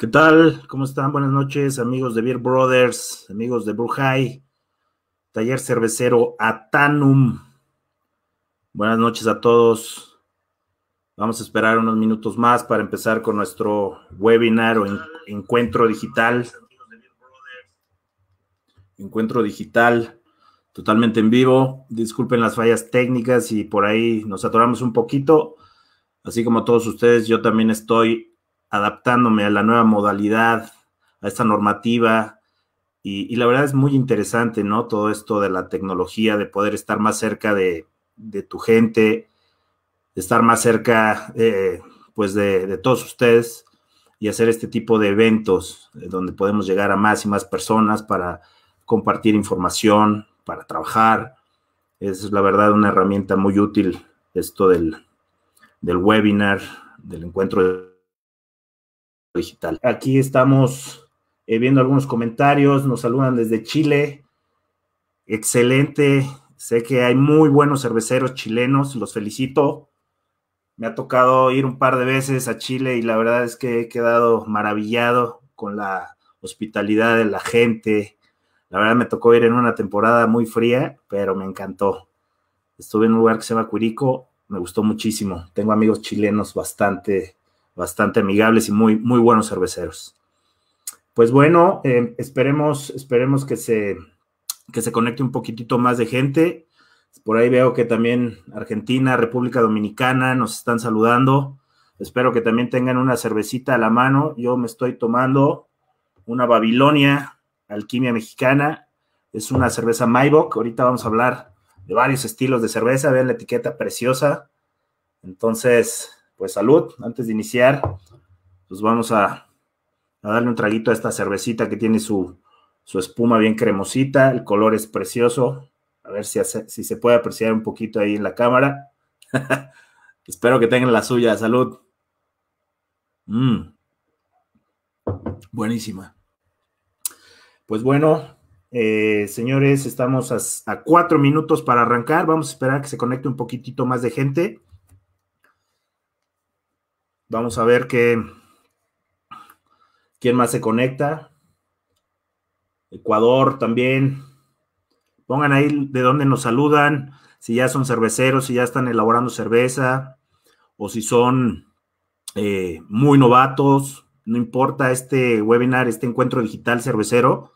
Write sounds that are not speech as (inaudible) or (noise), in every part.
¿Qué tal? ¿Cómo están? Buenas noches, amigos de Beer Brothers, amigos de Brujai, taller cervecero Atanum. Buenas noches a todos. Vamos a esperar unos minutos más para empezar con nuestro webinar o encuentro digital. Encuentro digital totalmente en vivo. Disculpen las fallas técnicas y por ahí nos atoramos un poquito. Así como todos ustedes, yo también estoy adaptándome a la nueva modalidad, a esta normativa. Y, la verdad es muy interesante, ¿no? Todo esto de la tecnología, de poder estar más cerca de, tu gente, estar más cerca, eh, pues, de, todos ustedes y hacer este tipo de eventos eh, donde podemos llegar a más y más personas para compartir información, para trabajar. Es la verdad una herramienta muy útil esto del, del webinar, del encuentro de digital. Aquí estamos eh, viendo algunos comentarios, nos saludan desde Chile. Excelente, sé que hay muy buenos cerveceros chilenos, los felicito. Me ha tocado ir un par de veces a Chile y la verdad es que he quedado maravillado con la hospitalidad de la gente. La verdad me tocó ir en una temporada muy fría, pero me encantó. Estuve en un lugar que se llama Curico, me gustó muchísimo. Tengo amigos chilenos bastante bastante amigables y muy, muy buenos cerveceros. Pues bueno, eh, esperemos, esperemos que se, que se conecte un poquitito más de gente. Por ahí veo que también Argentina, República Dominicana nos están saludando. Espero que también tengan una cervecita a la mano. Yo me estoy tomando una Babilonia Alquimia Mexicana. Es una cerveza Maybach. Ahorita vamos a hablar de varios estilos de cerveza. Vean la etiqueta preciosa. Entonces, pues salud, antes de iniciar, pues vamos a, darle un traguito a esta cervecita que tiene su, su, espuma bien cremosita, el color es precioso, a ver si, si se puede apreciar un poquito ahí en la cámara. (laughs) Espero que tengan la suya, salud. Mm. Buenísima. Pues bueno, eh, señores, estamos a, a, cuatro minutos para arrancar. Vamos a esperar que se conecte un poquitito más de gente. Vamos a ver qué. ¿Quién más se conecta? Ecuador también. Pongan ahí de dónde nos saludan, si ya son cerveceros, si ya están elaborando cerveza, o si son eh, muy novatos, no importa este webinar, este encuentro digital cervecero,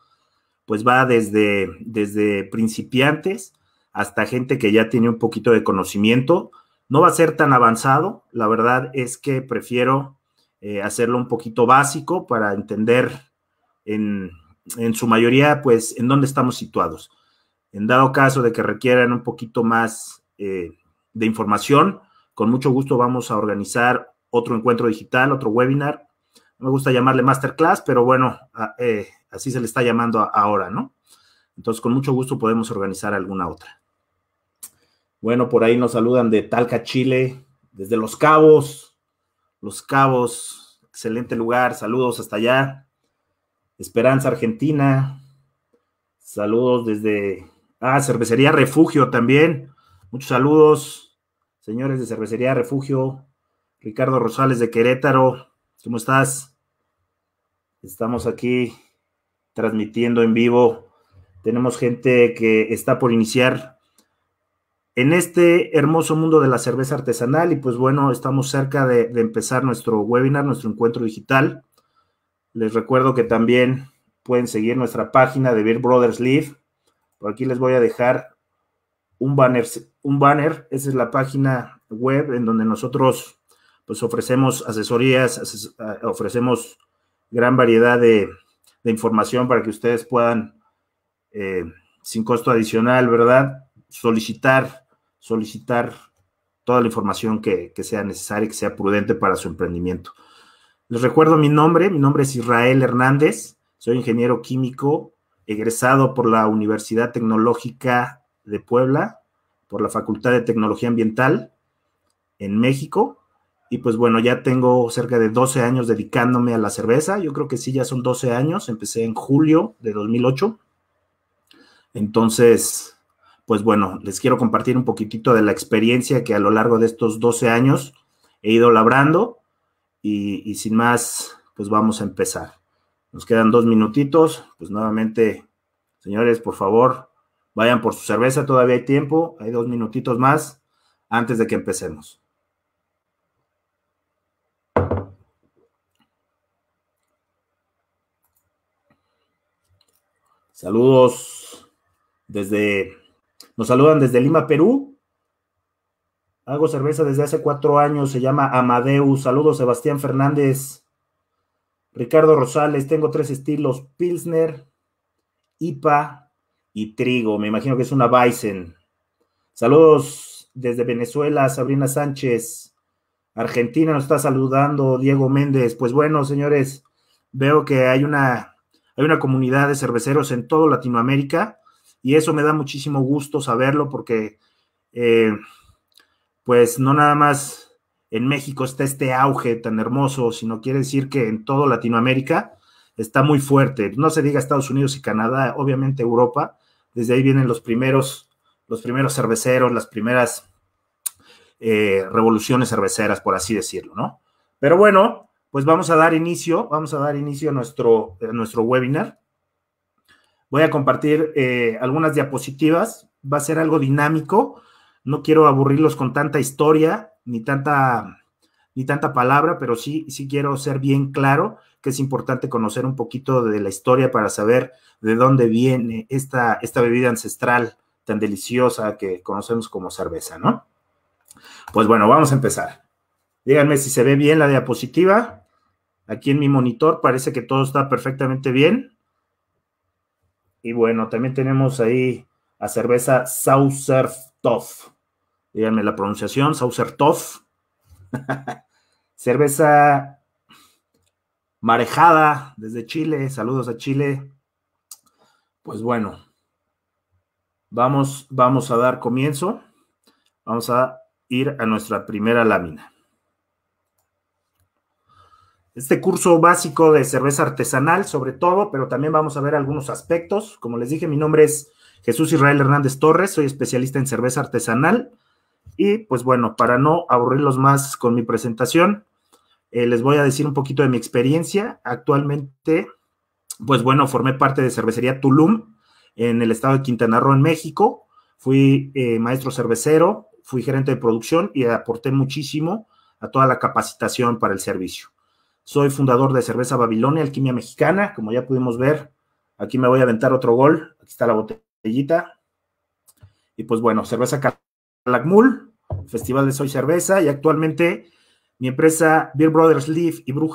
pues va desde, desde principiantes hasta gente que ya tiene un poquito de conocimiento no va a ser tan avanzado, la verdad es que prefiero eh, hacerlo un poquito básico para entender en, su mayoría, pues, en dónde estamos situados. En dado caso de que requieran un poquito más eh, de información, con mucho gusto vamos a organizar otro encuentro digital, otro webinar. me gusta llamarle masterclass, pero bueno, eh, así se le está llamando ahora, ¿no? Entonces, con mucho gusto podemos organizar alguna otra. Bueno, por ahí nos saludan de Talca, Chile, desde Los Cabos. Los Cabos, excelente lugar. Saludos hasta allá. Esperanza, Argentina. Saludos desde... Ah, Cervecería Refugio también. Muchos saludos, señores de Cervecería Refugio. Ricardo Rosales de Querétaro. ¿Cómo estás? Estamos aquí transmitiendo en vivo. Tenemos gente que está por iniciar en este hermoso mundo de la cerveza artesanal y pues bueno, estamos cerca de, empezar nuestro webinar, nuestro encuentro digital. Les recuerdo que también pueden seguir nuestra página de Beer Brothers Live. Por aquí les voy a dejar un banner, un banner. Esa es la página web en donde nosotros pues ofrecemos asesorías, ofrecemos gran variedad de, información para que ustedes puedan, eh, sin costo adicional, ¿verdad? Solicitar solicitar toda la información que, sea necesaria, y que sea prudente para su emprendimiento. Les recuerdo mi nombre, mi nombre es Israel Hernández, soy ingeniero químico, egresado por la Universidad Tecnológica de Puebla, por la Facultad de Tecnología Ambiental en México. Y pues bueno, ya tengo cerca de 12 años dedicándome a la cerveza. Yo creo que sí, ya son 12 años. Empecé en julio de 2008. Entonces, pues bueno, les quiero compartir un poquitito de la experiencia que a lo largo de estos 12 años he ido labrando y, y sin más, pues vamos a empezar. Nos quedan dos minutitos, pues nuevamente, señores, por favor, vayan por su cerveza, todavía hay tiempo, hay dos minutitos más antes de que empecemos. Saludos desde nos saludan desde Lima, Perú. Hago cerveza desde hace cuatro años, se llama Amadeus. Saludos, Sebastián Fernández. Ricardo Rosales, tengo tres estilos: Pilsner, IPA y trigo. Me imagino que es una Bison. Saludos desde Venezuela, Sabrina Sánchez. Argentina nos está saludando Diego Méndez. Pues bueno, señores, veo que hay una, hay una comunidad de cerveceros en toda Latinoamérica y eso me da muchísimo gusto saberlo porque eh, pues no nada más en México está este auge tan hermoso, sino quiere decir que en toda Latinoamérica está muy fuerte. No se diga Estados Unidos y Canadá, obviamente Europa, desde ahí vienen los primeros, los primeros cerveceros, las primeras eh, revoluciones cerveceras, por así decirlo, ¿no? Pero bueno, pues vamos a dar inicio, vamos a dar inicio a nuestro, a nuestro webinar. Voy a compartir eh, algunas diapositivas. Va a ser algo dinámico. No quiero aburrirlos con tanta historia ni tanta, ni tanta palabra, pero sí, sí quiero ser bien claro que es importante conocer un poquito de la historia para saber de dónde viene esta, esta bebida ancestral tan deliciosa que conocemos como cerveza, ¿no? Pues bueno, vamos a empezar. Díganme si se ve bien la diapositiva. Aquí en mi monitor parece que todo está perfectamente bien. Y bueno, también tenemos ahí a cerveza Toff, Díganme la pronunciación, Toff, (laughs) cerveza Marejada desde Chile. Saludos a Chile. Pues bueno, vamos, vamos a dar comienzo. Vamos a ir a nuestra primera lámina este curso básico de cerveza artesanal, sobre todo, pero también vamos a ver algunos aspectos. Como les dije, mi nombre es Jesús Israel Hernández Torres, soy especialista en cerveza artesanal. Y pues bueno, para no aburrirlos más con mi presentación, eh, les voy a decir un poquito de mi experiencia. Actualmente, pues bueno, formé parte de cervecería Tulum en el estado de Quintana Roo, en México. Fui eh, maestro cervecero, fui gerente de producción y aporté muchísimo a toda la capacitación para el servicio. Soy fundador de Cerveza Babilonia, Alquimia Mexicana, como ya pudimos ver. Aquí me voy a aventar otro gol. Aquí está la botellita. Y pues bueno, Cerveza Calacmul, Festival de Soy Cerveza. Y actualmente mi empresa Beer Brothers Leaf y Brew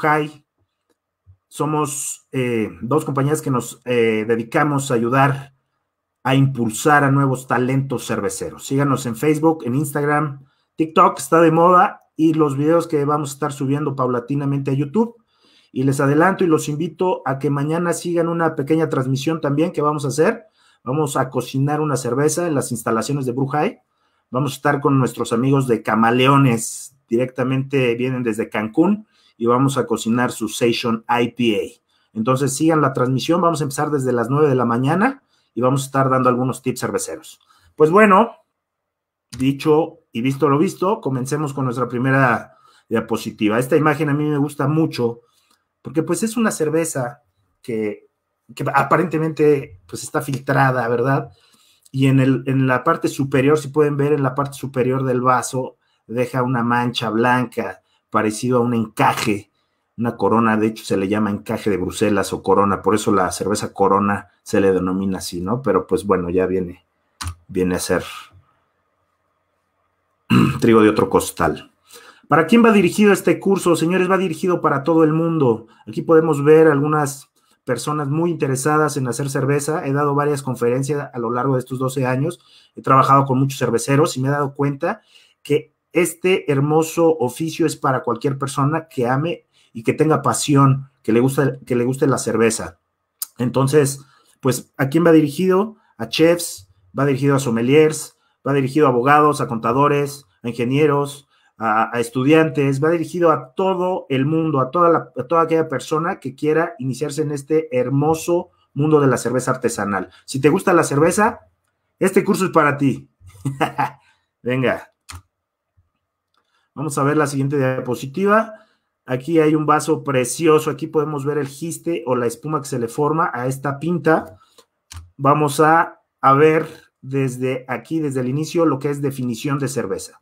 somos eh, dos compañías que nos eh, dedicamos a ayudar a impulsar a nuevos talentos cerveceros. Síganos en Facebook, en Instagram, TikTok está de moda y los videos que vamos a estar subiendo paulatinamente a YouTube. Y les adelanto y los invito a que mañana sigan una pequeña transmisión también que vamos a hacer. Vamos a cocinar una cerveza en las instalaciones de Brujay. Vamos a estar con nuestros amigos de Camaleones. Directamente vienen desde Cancún y vamos a cocinar su Session IPA. Entonces sigan la transmisión. Vamos a empezar desde las 9 de la mañana y vamos a estar dando algunos tips cerveceros. Pues bueno, dicho y visto lo visto, comencemos con nuestra primera diapositiva. Esta imagen a mí me gusta mucho porque pues es una cerveza que, aparentemente pues está filtrada, ¿verdad? Y en, el, en la parte superior, si pueden ver, en la parte superior del vaso deja una mancha blanca parecido a un encaje, una corona, de hecho se le llama encaje de Bruselas o corona, por eso la cerveza corona se le denomina así, ¿no? Pero pues bueno, ya viene, viene a ser (clears throat) trigo de otro costal. ¿Para quién va dirigido este curso? Señores, va dirigido para todo el mundo. Aquí podemos ver algunas personas muy interesadas en hacer cerveza. He dado varias conferencias a lo largo de estos 12 años. He trabajado con muchos cerveceros y me he dado cuenta que este hermoso oficio es para cualquier persona que ame y que tenga pasión, que le guste, que le guste la cerveza. Entonces, pues, ¿a quién va dirigido? A chefs, va dirigido a sommeliers, va dirigido a abogados, a contadores, a ingenieros, a, estudiantes, va dirigido a todo el mundo, a toda, aquella persona que quiera iniciarse en este hermoso mundo de la cerveza artesanal. Si te gusta la cerveza, este curso es para ti. (laughs) Venga. Vamos a ver la siguiente diapositiva. Aquí hay un vaso precioso. Aquí podemos ver el giste o la espuma que se le forma a esta pinta. Vamos a ver desde aquí, desde el inicio, lo que es definición de cerveza.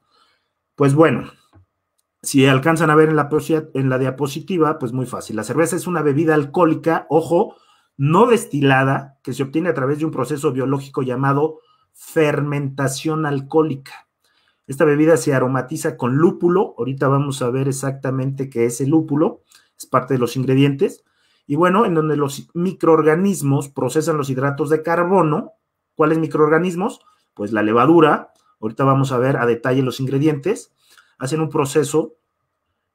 Pues bueno, si alcanzan a ver en la, en la diapositiva, pues muy fácil. La cerveza es una bebida alcohólica, ojo, no destilada, que se obtiene a través de un proceso biológico llamado fermentación alcohólica. Esta bebida se aromatiza con lúpulo, ahorita vamos a ver exactamente qué es el lúpulo, es parte de los ingredientes, y bueno, en donde los microorganismos procesan los hidratos de carbono ¿Cuáles microorganismos? Pues la levadura, ahorita vamos a ver a detalle los ingredientes, hacen un proceso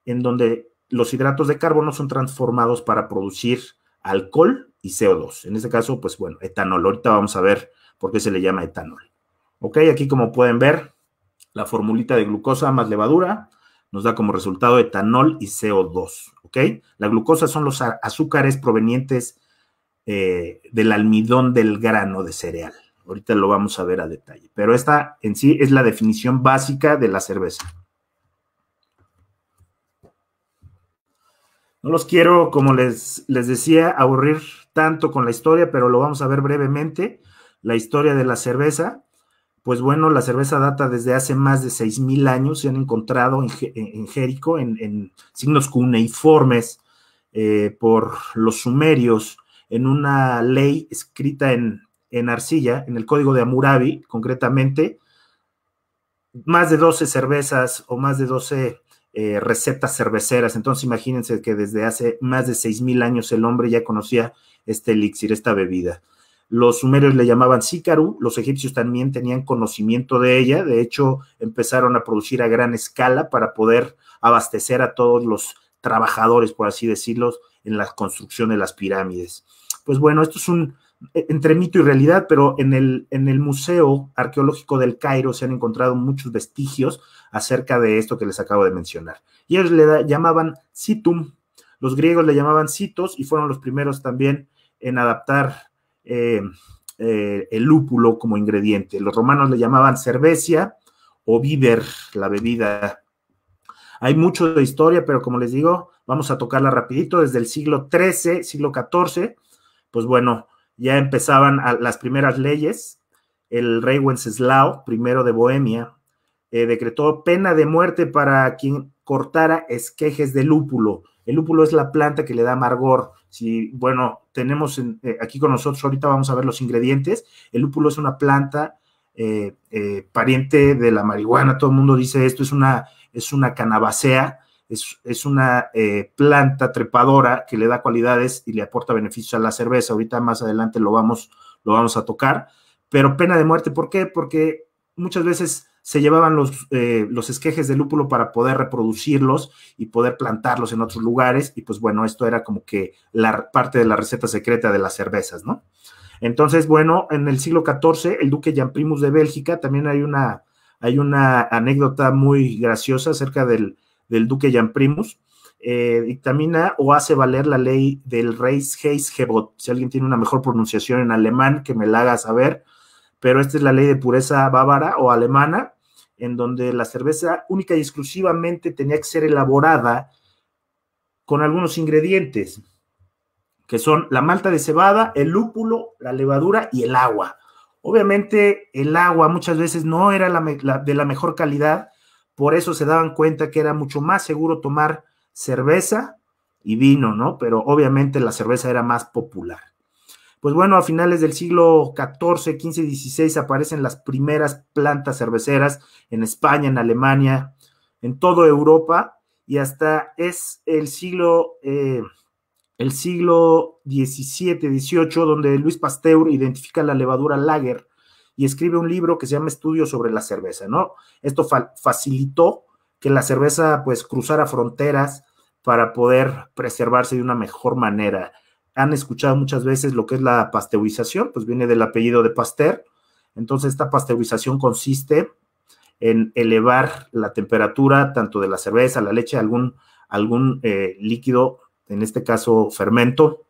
en donde los hidratos de carbono son transformados para producir alcohol y CO2. En este caso, pues bueno, etanol. Ahorita vamos a ver por qué se le llama etanol. Ok, aquí como pueden ver, la formulita de glucosa más levadura nos da como resultado etanol y CO2. Ok, la glucosa son los azúcares provenientes eh, del almidón del grano de cereal. Ahorita lo vamos a ver a detalle. Pero esta en sí es la definición básica de la cerveza. No los quiero, como les, les decía, aburrir tanto con la historia, pero lo vamos a ver brevemente. La historia de la cerveza. Pues bueno, la cerveza data desde hace más de 6.000 años. Se han encontrado en, en Jerico, en, signos cuneiformes, eh, por los sumerios, en una ley escrita en en arcilla, en el código de Hammurabi concretamente, más de 12 cervezas o más de 12 eh, recetas cerveceras. Entonces imagínense que desde hace más de 6.000 años el hombre ya conocía este elixir, esta bebida. Los sumerios le llamaban sícaru, los egipcios también tenían conocimiento de ella, de hecho empezaron a producir a gran escala para poder abastecer a todos los trabajadores, por así decirlo, en la construcción de las pirámides. Pues bueno, esto es un e, entre mito y realidad, pero en el, en el Museo Arqueológico del Cairo se han encontrado muchos vestigios acerca de esto que les acabo de mencionar. Y ellos le llamaban situm, los griegos le llamaban citos y fueron los primeros también en adaptar eh, eh, el lúpulo como ingrediente. Los romanos le llamaban cervecia o viver, la bebida. Hay mucho de historia, pero como les digo, vamos a tocarla rapidito desde el siglo XIII, siglo XIV, pues bueno, ya empezaban las primeras leyes. El rey Wenceslao, primero de Bohemia, eh, decretó pena de muerte para quien cortara esquejes de lúpulo. El lúpulo es la planta que le da amargor. Si, bueno, tenemos eh, aquí con nosotros, ahorita vamos a ver los ingredientes. El lúpulo es una planta eh, pariente de la marihuana, todo el mundo dice esto, es una, es una canabacea es, una eh, planta trepadora que le da cualidades y le aporta beneficios a la cerveza. Ahorita más adelante lo vamos, lo vamos a tocar. Pero pena de muerte, ¿por qué? Porque muchas veces se llevaban los, eh, los esquejes de lúpulo para poder reproducirlos y poder plantarlos en otros lugares. Y pues bueno, esto era como que la parte de la receta secreta de las cervezas, ¿no? Entonces, bueno, en el siglo XIV, el duque Jan Primus de Bélgica, también hay una, hay una anécdota muy graciosa acerca del, del duque Jan Primus, eh, dictamina o hace valer la ley del Reichsheitsgebot. Si alguien tiene una mejor pronunciación en alemán, que me la haga saber, pero esta es la ley de pureza bávara o alemana, en donde la cerveza única y exclusivamente tenía que ser elaborada con algunos ingredientes, que son la malta de cebada, el lúpulo, la levadura y el agua. Obviamente el agua muchas veces no era de la mejor calidad por eso se daban cuenta que era mucho más seguro tomar cerveza y vino, ¿no? Pero obviamente la cerveza era más popular. Pues bueno, a finales del siglo XIV, XV XVI aparecen las primeras plantas cerveceras en España, en Alemania, en toda Europa, y hasta es el siglo, eh, el siglo XVII, XVIII, donde Luis Pasteur identifica la levadura Lager y escribe un libro que se llama Estudios sobre la cerveza, ¿no? Esto facilitó que la cerveza pues cruzara fronteras para poder preservarse de una mejor manera. Han escuchado muchas veces lo que es la pasteurización, pues viene del apellido de Pasteur. Entonces, esta pasteurización consiste en elevar la temperatura tanto de la cerveza, la leche, algún, algún eh, líquido, en este caso fermento,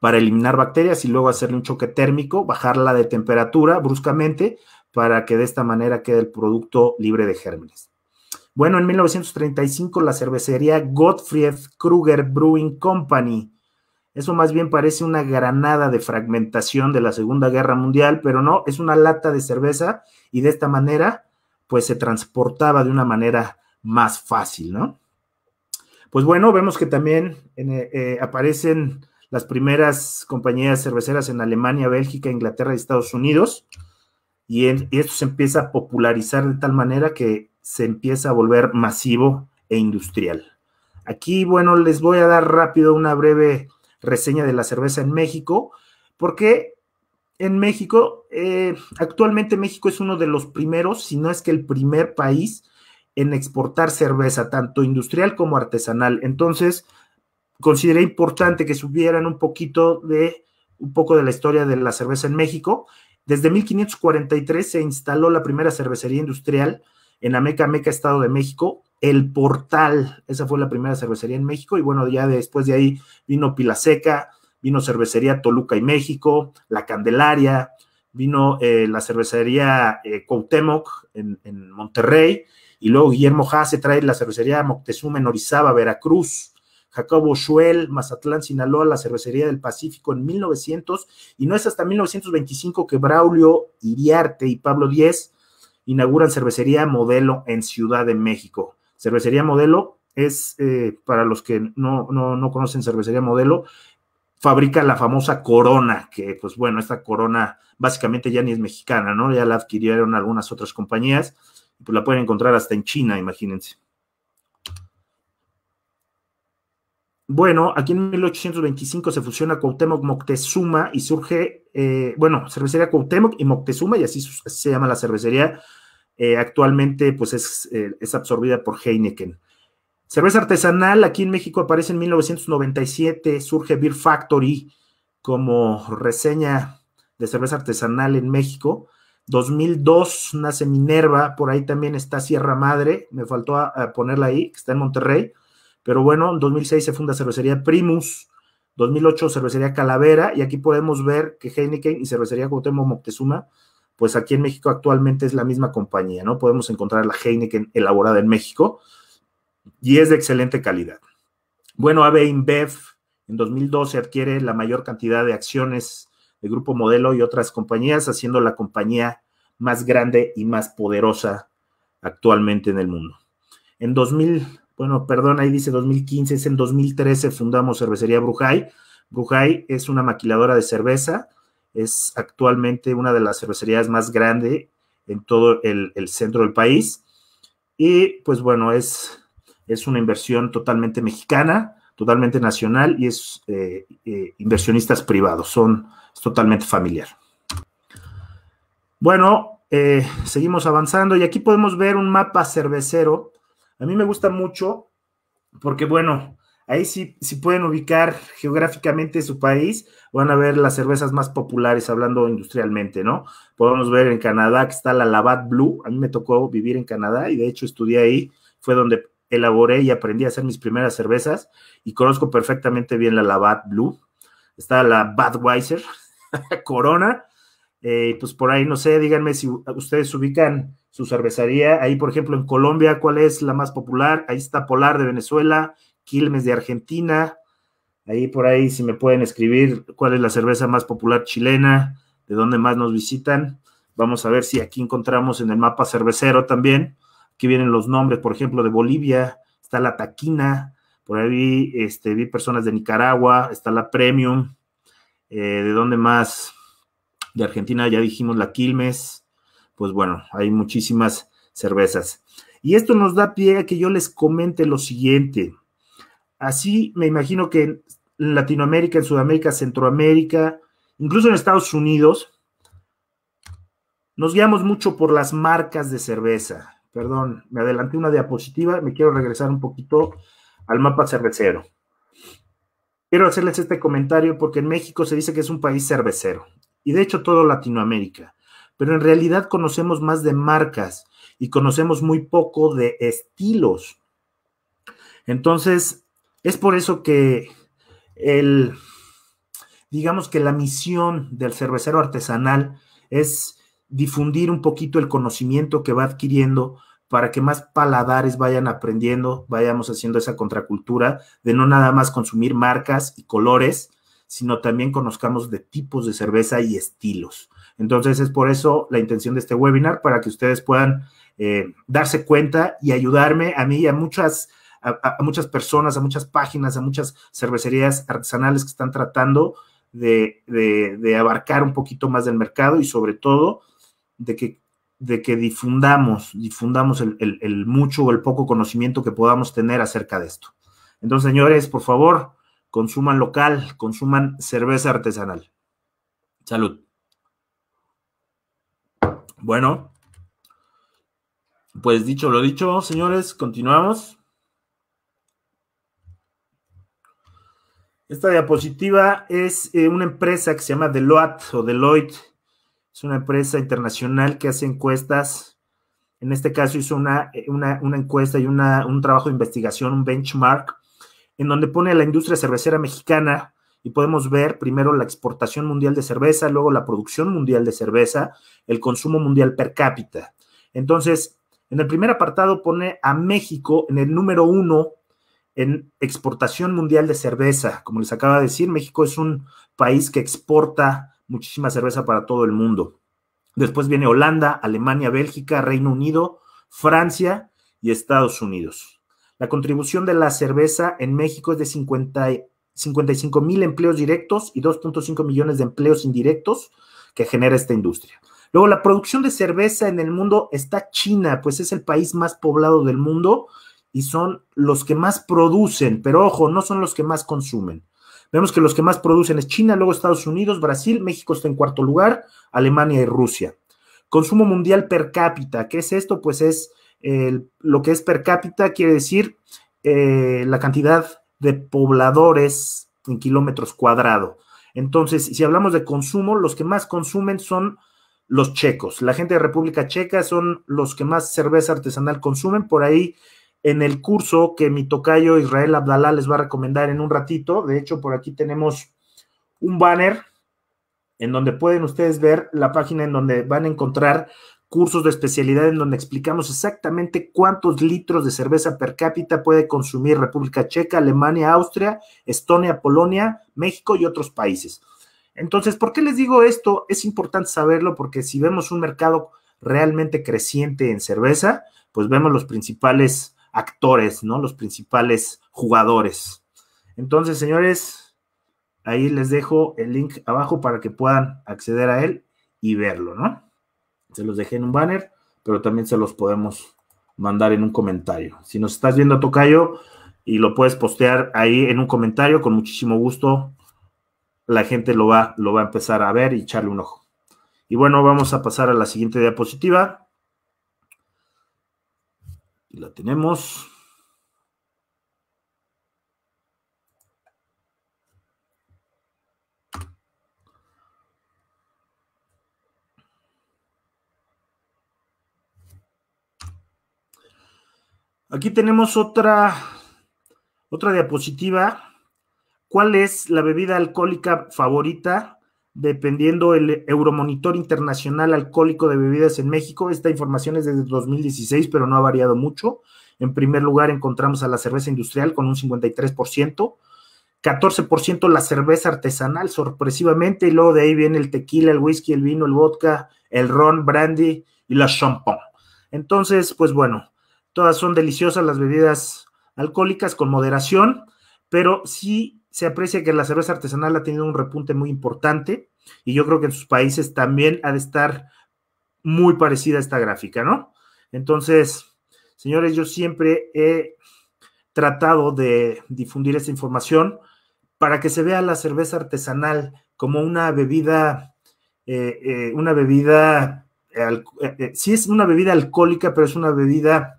para eliminar bacterias y luego hacerle un choque térmico, bajarla de temperatura bruscamente para que de esta manera quede el producto libre de gérmenes. Bueno, en 1935 la cervecería Gottfried Kruger Brewing Company. Eso más bien parece una granada de fragmentación de la Segunda Guerra Mundial, pero no, es una lata de cerveza y de esta manera pues se transportaba de una manera más fácil, ¿no? Pues bueno, vemos que también eh, eh, aparecen las primeras compañías cerveceras en Alemania, Bélgica, Inglaterra y Estados Unidos. Y, esto se empieza a popularizar de tal manera que se empieza a volver masivo e industrial. Aquí, bueno, les voy a dar rápido una breve reseña de la cerveza en México, porque en México, eh, actualmente México es uno de los primeros, si no es que el primer país en exportar cerveza, tanto industrial como artesanal. Entonces, consideré importante que supieran un poquito de un poco de la historia de la cerveza en México. Desde 1543 se instaló la primera cervecería industrial en Ameca, Meca Estado de México. El Portal, esa fue la primera cervecería en México. Y bueno, ya después de ahí vino Pilaseca, vino cervecería Toluca y México, La Candelaria, vino eh, la cervecería eh, Coutemoc en, Monterrey. Y luego Guillermo Haas se trae la cervecería Moctezuma en Orizaba, Veracruz Jacobo Schuel, Mazatlán, Sinaloa, la Cervecería del Pacífico en 1900, y no es hasta 1925 que Braulio Iriarte y Pablo Díez inauguran Cervecería Modelo en Ciudad de México. Cervecería Modelo es, eh, para los que no, no, no conocen Cervecería Modelo, fabrica la famosa Corona, que pues bueno, esta Corona básicamente ya ni es mexicana, ¿no? Ya la adquirieron algunas otras compañías, pues la pueden encontrar hasta en China, imagínense. Bueno, aquí en 1825 se fusiona Cuauhtémoc Moctezuma y surge, eh, bueno, cervecería Cuauhtémoc y Moctezuma, y así, se llama la cervecería. Eh, actualmente, pues es, eh, es, absorbida por Heineken. Cerveza artesanal, aquí en México aparece en 1997, surge Beer Factory como reseña de cerveza artesanal en México. 2002 nace Minerva, por ahí también está Sierra Madre, me faltó ah, ponerla ahí, que está en Monterrey. Pero bueno, en 2006 se funda Cervecería Primus, 2008 Cervecería Calavera, y aquí podemos ver que Heineken y Cervecería Cuauhtémoc Moctezuma, pues aquí en México actualmente es la misma compañía, ¿no? Podemos encontrar la Heineken elaborada en México y es de excelente calidad. Bueno, AB InBev en 2012 adquiere la mayor cantidad de acciones de Grupo Modelo y otras compañías, haciendo la compañía más grande y más poderosa actualmente en el mundo. En 2000 bueno, perdón, ahí dice 2015, es en 2013 fundamos Cervecería Brujay. Brujay es una maquiladora de cerveza, es actualmente una de las cervecerías más grande en todo el, centro del país. Y pues bueno, es, es una inversión totalmente mexicana, totalmente nacional y es eh, eh, inversionistas privados, son es totalmente familiar. Bueno, eh, seguimos avanzando y aquí podemos ver un mapa cervecero a mí me gusta mucho porque, bueno, ahí sí, si pueden ubicar geográficamente su país, van a ver las cervezas más populares, hablando industrialmente, ¿no? Podemos ver en Canadá que está la Labatt Blue. A mí me tocó vivir en Canadá y de hecho estudié ahí, fue donde elaboré y aprendí a hacer mis primeras cervezas y conozco perfectamente bien la Labatt Blue. Está la Badweiser (laughs) Corona. Eh, pues por ahí, no sé, díganme si ustedes ubican su cervecería. Ahí, por ejemplo, en Colombia, ¿cuál es la más popular? Ahí está Polar de Venezuela, Quilmes de Argentina. Ahí por ahí, si me pueden escribir cuál es la cerveza más popular chilena, de dónde más nos visitan. Vamos a ver si aquí encontramos en el mapa cervecero también. Aquí vienen los nombres, por ejemplo, de Bolivia, está la Taquina, por ahí vi, este, vi personas de Nicaragua, está la Premium, eh, de dónde más, de Argentina ya dijimos la Quilmes, pues bueno, hay muchísimas cervezas. Y esto nos da pie a que yo les comente lo siguiente. Así me imagino que en Latinoamérica, en Sudamérica, Centroamérica, incluso en Estados Unidos, nos guiamos mucho por las marcas de cerveza. Perdón, me adelanté una diapositiva, me quiero regresar un poquito al mapa cervecero. Quiero hacerles este comentario porque en México se dice que es un país cervecero, y de hecho todo Latinoamérica pero en realidad conocemos más de marcas y conocemos muy poco de estilos. Entonces, es por eso que el, digamos que la misión del cervecero artesanal es difundir un poquito el conocimiento que va adquiriendo para que más paladares vayan aprendiendo, vayamos haciendo esa contracultura de no nada más consumir marcas y colores, sino también conozcamos de tipos de cerveza y estilos. Entonces es por eso la intención de este webinar, para que ustedes puedan eh, darse cuenta y ayudarme a mí y a muchas, a, muchas personas, a muchas páginas, a muchas cervecerías artesanales que están tratando de, abarcar un poquito más del mercado y sobre todo de que, de que difundamos, difundamos el, el mucho o el poco conocimiento que podamos tener acerca de esto. Entonces, señores, por favor, consuman local, consuman cerveza artesanal. Salud. Bueno, pues dicho lo dicho, señores, continuamos. Esta diapositiva es eh, una empresa que se llama Deloitte o Deloitte. Es una empresa internacional que hace encuestas. En este caso hizo una, eh, encuesta y un trabajo de investigación, un benchmark, en donde pone a la industria cervecera mexicana y podemos ver primero la exportación mundial de cerveza, luego la producción mundial de cerveza, el consumo mundial per cápita. Entonces, en el primer apartado pone a México en el número uno en exportación mundial de cerveza. Como les acaba de decir, México es un país que exporta muchísima cerveza para todo el mundo. Después viene Holanda, Alemania, Bélgica, Reino Unido, Francia y Estados Unidos. La contribución de la cerveza en México es de 50 55 mil empleos directos y 2.5 millones de empleos indirectos que genera esta industria. Luego, la producción de cerveza en el mundo está China, pues es el país más poblado del mundo y son los que más producen, pero ojo, no son los que más consumen. Vemos que los que más producen es China, luego Estados Unidos, Brasil, México está en cuarto lugar, Alemania y Rusia. Consumo mundial per cápita, ¿qué es esto? Pues es lo que es per cápita, quiere decir eh, la cantidad de pobladores en kilómetros cuadrados. Entonces, si hablamos de consumo, los que más consumen son los checos. La gente de República Checa son los que más cerveza artesanal consumen. Por ahí, en el curso que mi tocayo Israel Abdalá les va a recomendar en un ratito, de hecho, por aquí tenemos un banner en donde pueden ustedes ver la página en donde van a encontrar cursos de especialidad en donde explicamos exactamente cuántos litros de cerveza per cápita puede consumir República Checa, Alemania, Austria, Estonia, Polonia, México y otros países. Entonces, ¿por qué les digo esto? Es importante saberlo porque si vemos un mercado realmente creciente en cerveza, pues vemos los principales actores, ¿no? Los principales jugadores. Entonces, señores, ahí les dejo el link abajo para que puedan acceder a él y verlo, ¿no? Se los dejé en un banner, pero también se los podemos mandar en un comentario. Si nos estás viendo, a Tocayo, y lo puedes postear ahí en un comentario, con muchísimo gusto, la gente lo va, lo va a empezar a ver y echarle un ojo. Y bueno, vamos a pasar a la siguiente diapositiva. Y la tenemos. Aquí tenemos otra, otra diapositiva. ¿Cuál es la bebida alcohólica favorita? Dependiendo el Euromonitor Internacional Alcohólico de Bebidas en México. Esta información es desde 2016, pero no ha variado mucho. En primer lugar encontramos a la cerveza industrial con un 53%. 14% la cerveza artesanal, sorpresivamente, y luego de ahí viene el tequila, el whisky, el vino, el vodka, el ron, brandy y la champán. Entonces, pues bueno, Todas son deliciosas las bebidas alcohólicas con moderación, pero sí se aprecia que la cerveza artesanal ha tenido un repunte muy importante y yo creo que en sus países también ha de estar muy parecida a esta gráfica, ¿no? Entonces, señores, yo siempre he tratado de difundir esta información para que se vea la cerveza artesanal como una bebida, eh, eh, una bebida, si eh, sí es una bebida alcohólica, pero es una bebida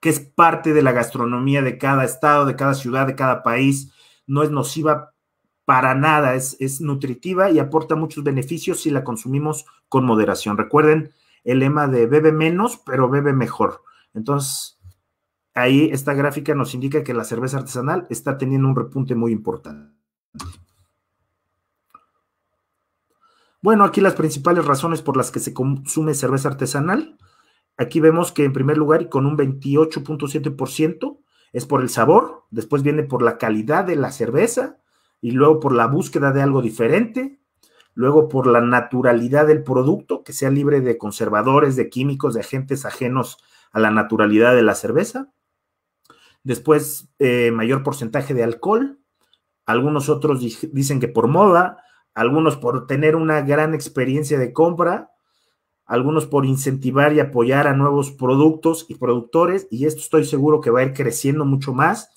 que es parte de la gastronomía de cada estado, de cada ciudad, de cada país. No es nociva para nada, es, es nutritiva y aporta muchos beneficios si la consumimos con moderación. Recuerden el lema de bebe menos, pero bebe mejor. Entonces, ahí esta gráfica nos indica que la cerveza artesanal está teniendo un repunte muy importante. Bueno, aquí las principales razones por las que se consume cerveza artesanal. Aquí vemos que en primer lugar y con un 28.7% es por el sabor, después viene por la calidad de la cerveza y luego por la búsqueda de algo diferente, luego por la naturalidad del producto, que sea libre de conservadores, de químicos, de agentes ajenos a la naturalidad de la cerveza. Después, eh, mayor porcentaje de alcohol. Algunos otros dicen que por moda, algunos por tener una gran experiencia de compra, algunos por incentivar y apoyar a nuevos productos y productores, y esto estoy seguro que va a ir creciendo mucho más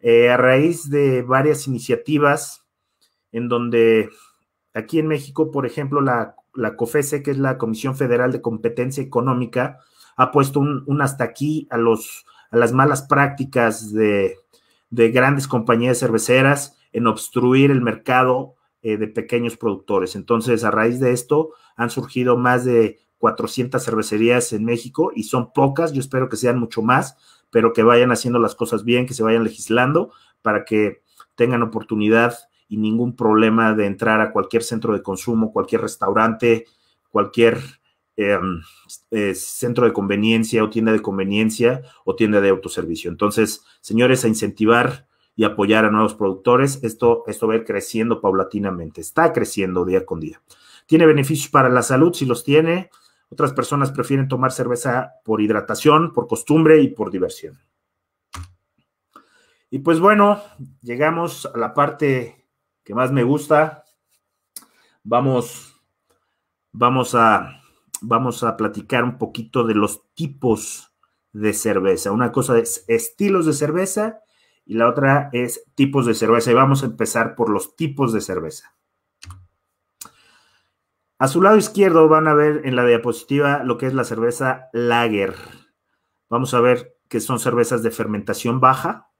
eh, a raíz de varias iniciativas en donde aquí en México, por ejemplo, la, la COFESE, que es la Comisión Federal de Competencia Económica, ha puesto un, hasta aquí a, los, las malas prácticas de, de grandes compañías cerveceras en obstruir el mercado eh, de pequeños productores. Entonces, a raíz de esto, han surgido más de 400 cervecerías en México y son pocas, yo espero que sean mucho más, pero que vayan haciendo las cosas bien, que se vayan legislando para que tengan oportunidad y ningún problema de entrar a cualquier centro de consumo, cualquier restaurante, cualquier em, eh, centro de conveniencia o tienda de conveniencia o tienda de autoservicio. Entonces, señores, a incentivar y apoyar a nuevos productores. Esto, esto va creciendo paulatinamente, está creciendo día con día. Tiene beneficios para la salud, si los tiene. Otras personas prefieren tomar cerveza por hidratación, por costumbre y por diversión. Y pues bueno, llegamos a la parte que más me gusta. Vamos, vamos a, vamos a platicar un poquito de los tipos de cerveza. Una cosa es estilos de cerveza y la otra es tipos de cerveza. Y vamos a empezar por los tipos de cerveza. A su lado izquierdo van a ver en la diapositiva lo que es la cerveza lager. Vamos a ver que son cervezas de fermentación baja.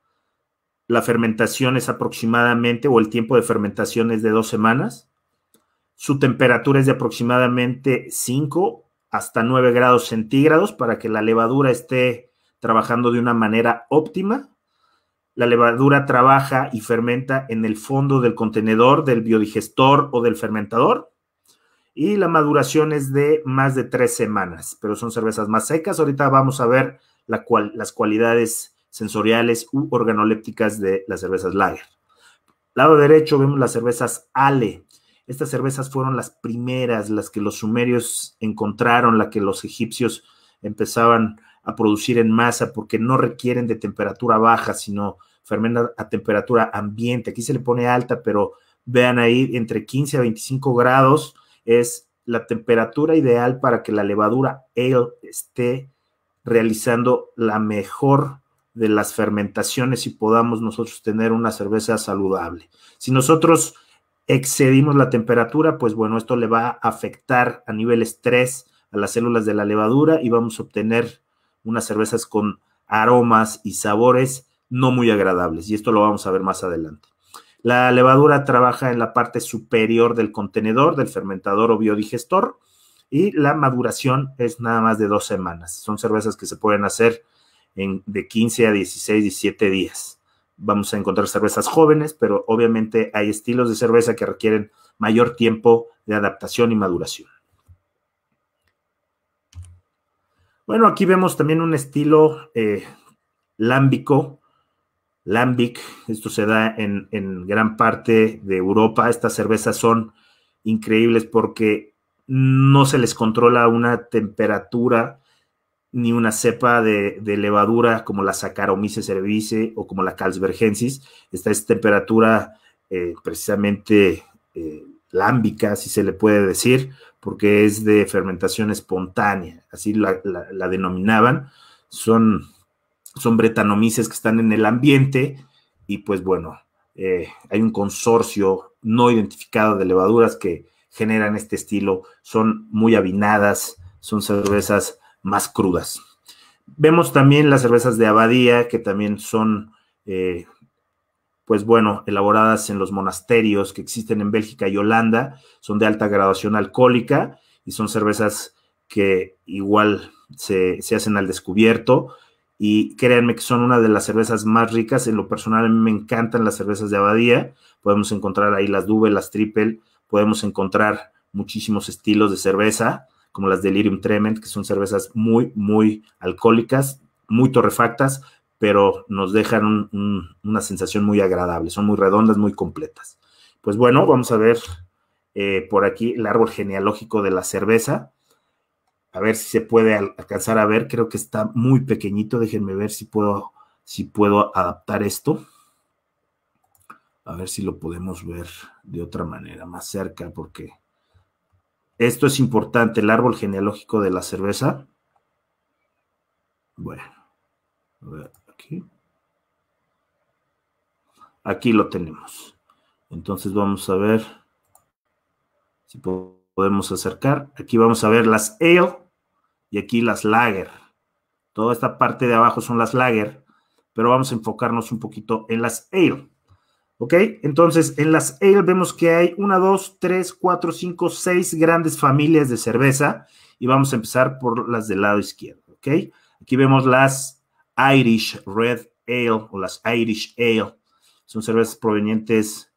La fermentación es aproximadamente, o el tiempo de fermentación es de dos semanas. Su temperatura es de aproximadamente 5 hasta 9 grados centígrados para que la levadura esté trabajando de una manera óptima la levadura trabaja y fermenta en el fondo del contenedor, del biodigestor o del fermentador. Y la maduración es de más de tres semanas, pero son cervezas más secas. Ahorita vamos a ver las cualidades sensoriales u organolépticas de las cervezas lager. Lado derecho vemos las cervezas Ale. Estas cervezas fueron las primeras, las que los sumerios encontraron, las que los egipcios empezaban a a producir en masa porque no requieren de temperatura baja, sino fermenta a temperatura ambiente. Aquí se le pone alta, pero vean ahí, entre 15 a 25 grados es la temperatura ideal para que la levadura ale esté realizando la mejor de las fermentaciones y podamos nosotros tener una cerveza saludable. Si nosotros excedimos la temperatura, pues bueno, esto le va a afectar a nivel estrés a las células de la levadura y vamos a obtener unas cervezas con aromas y sabores no muy agradables, y esto lo vamos a ver más adelante. La levadura trabaja en la parte superior del contenedor, del fermentador o biodigestor, y la maduración es nada más de dos semanas. Son cervezas que se pueden hacer en, de 15 a 16, 17 días. Vamos a encontrar cervezas jóvenes, pero obviamente hay estilos de cerveza que requieren mayor tiempo de adaptación y maduración. Bueno, aquí vemos también un estilo eh, lámbico, Lambic, esto se da en, gran parte de Europa. Estas cervezas son increíbles porque no se les controla una temperatura ni una cepa de, levadura como la Saccharomyces cerevisiae o como la Calsbergensis. Esta es temperatura eh, precisamente eh, lámbica, si se le puede decir, porque es de fermentación espontánea, así la, denominaban. Son, son bretanomices que están en el ambiente y pues bueno, eh, hay un consorcio no identificado de levaduras que generan este estilo, son muy avinadas, son cervezas más crudas. Vemos también las cervezas de abadía, que también son eh, pues bueno, elaboradas en los monasterios que existen en Bélgica y Holanda, son de alta graduación alcohólica y son cervezas que igual se, hacen al descubierto y créanme que son una de las cervezas más ricas. En lo personal a mí me encantan las cervezas de Abadía. Podemos encontrar ahí las Dube, las Triple, podemos encontrar muchísimos estilos de cerveza, como las Delirium Trement, que son cervezas muy, muy alcohólicas, muy torrefactas, pero nos dejan una sensación muy agradable, son muy redondas, muy completas. Pues bueno, vamos a ver eh, por aquí el árbol genealógico de la cerveza. A ver si se puede alcanzar a ver, creo que está muy pequeñito, déjenme ver si puedo, si puedo adaptar esto. A ver si lo podemos ver de otra manera, más cerca, porque esto es importante, el árbol genealógico de la cerveza. Bueno, a ver. Aquí lo tenemos. Entonces vamos a ver si podemos acercar. Aquí vamos a ver las ale y aquí las lager. Toda esta parte de abajo son las lager, pero vamos a enfocarnos un poquito en las ale. ¿Ok? Entonces, en las ale vemos que hay una, dos, tres, cuatro, cinco, seis grandes familias de cerveza y vamos a empezar por las del lado izquierdo. ¿Ok? Aquí vemos las Irish Red Ale o las Irish Ale. Son cervezas provenientes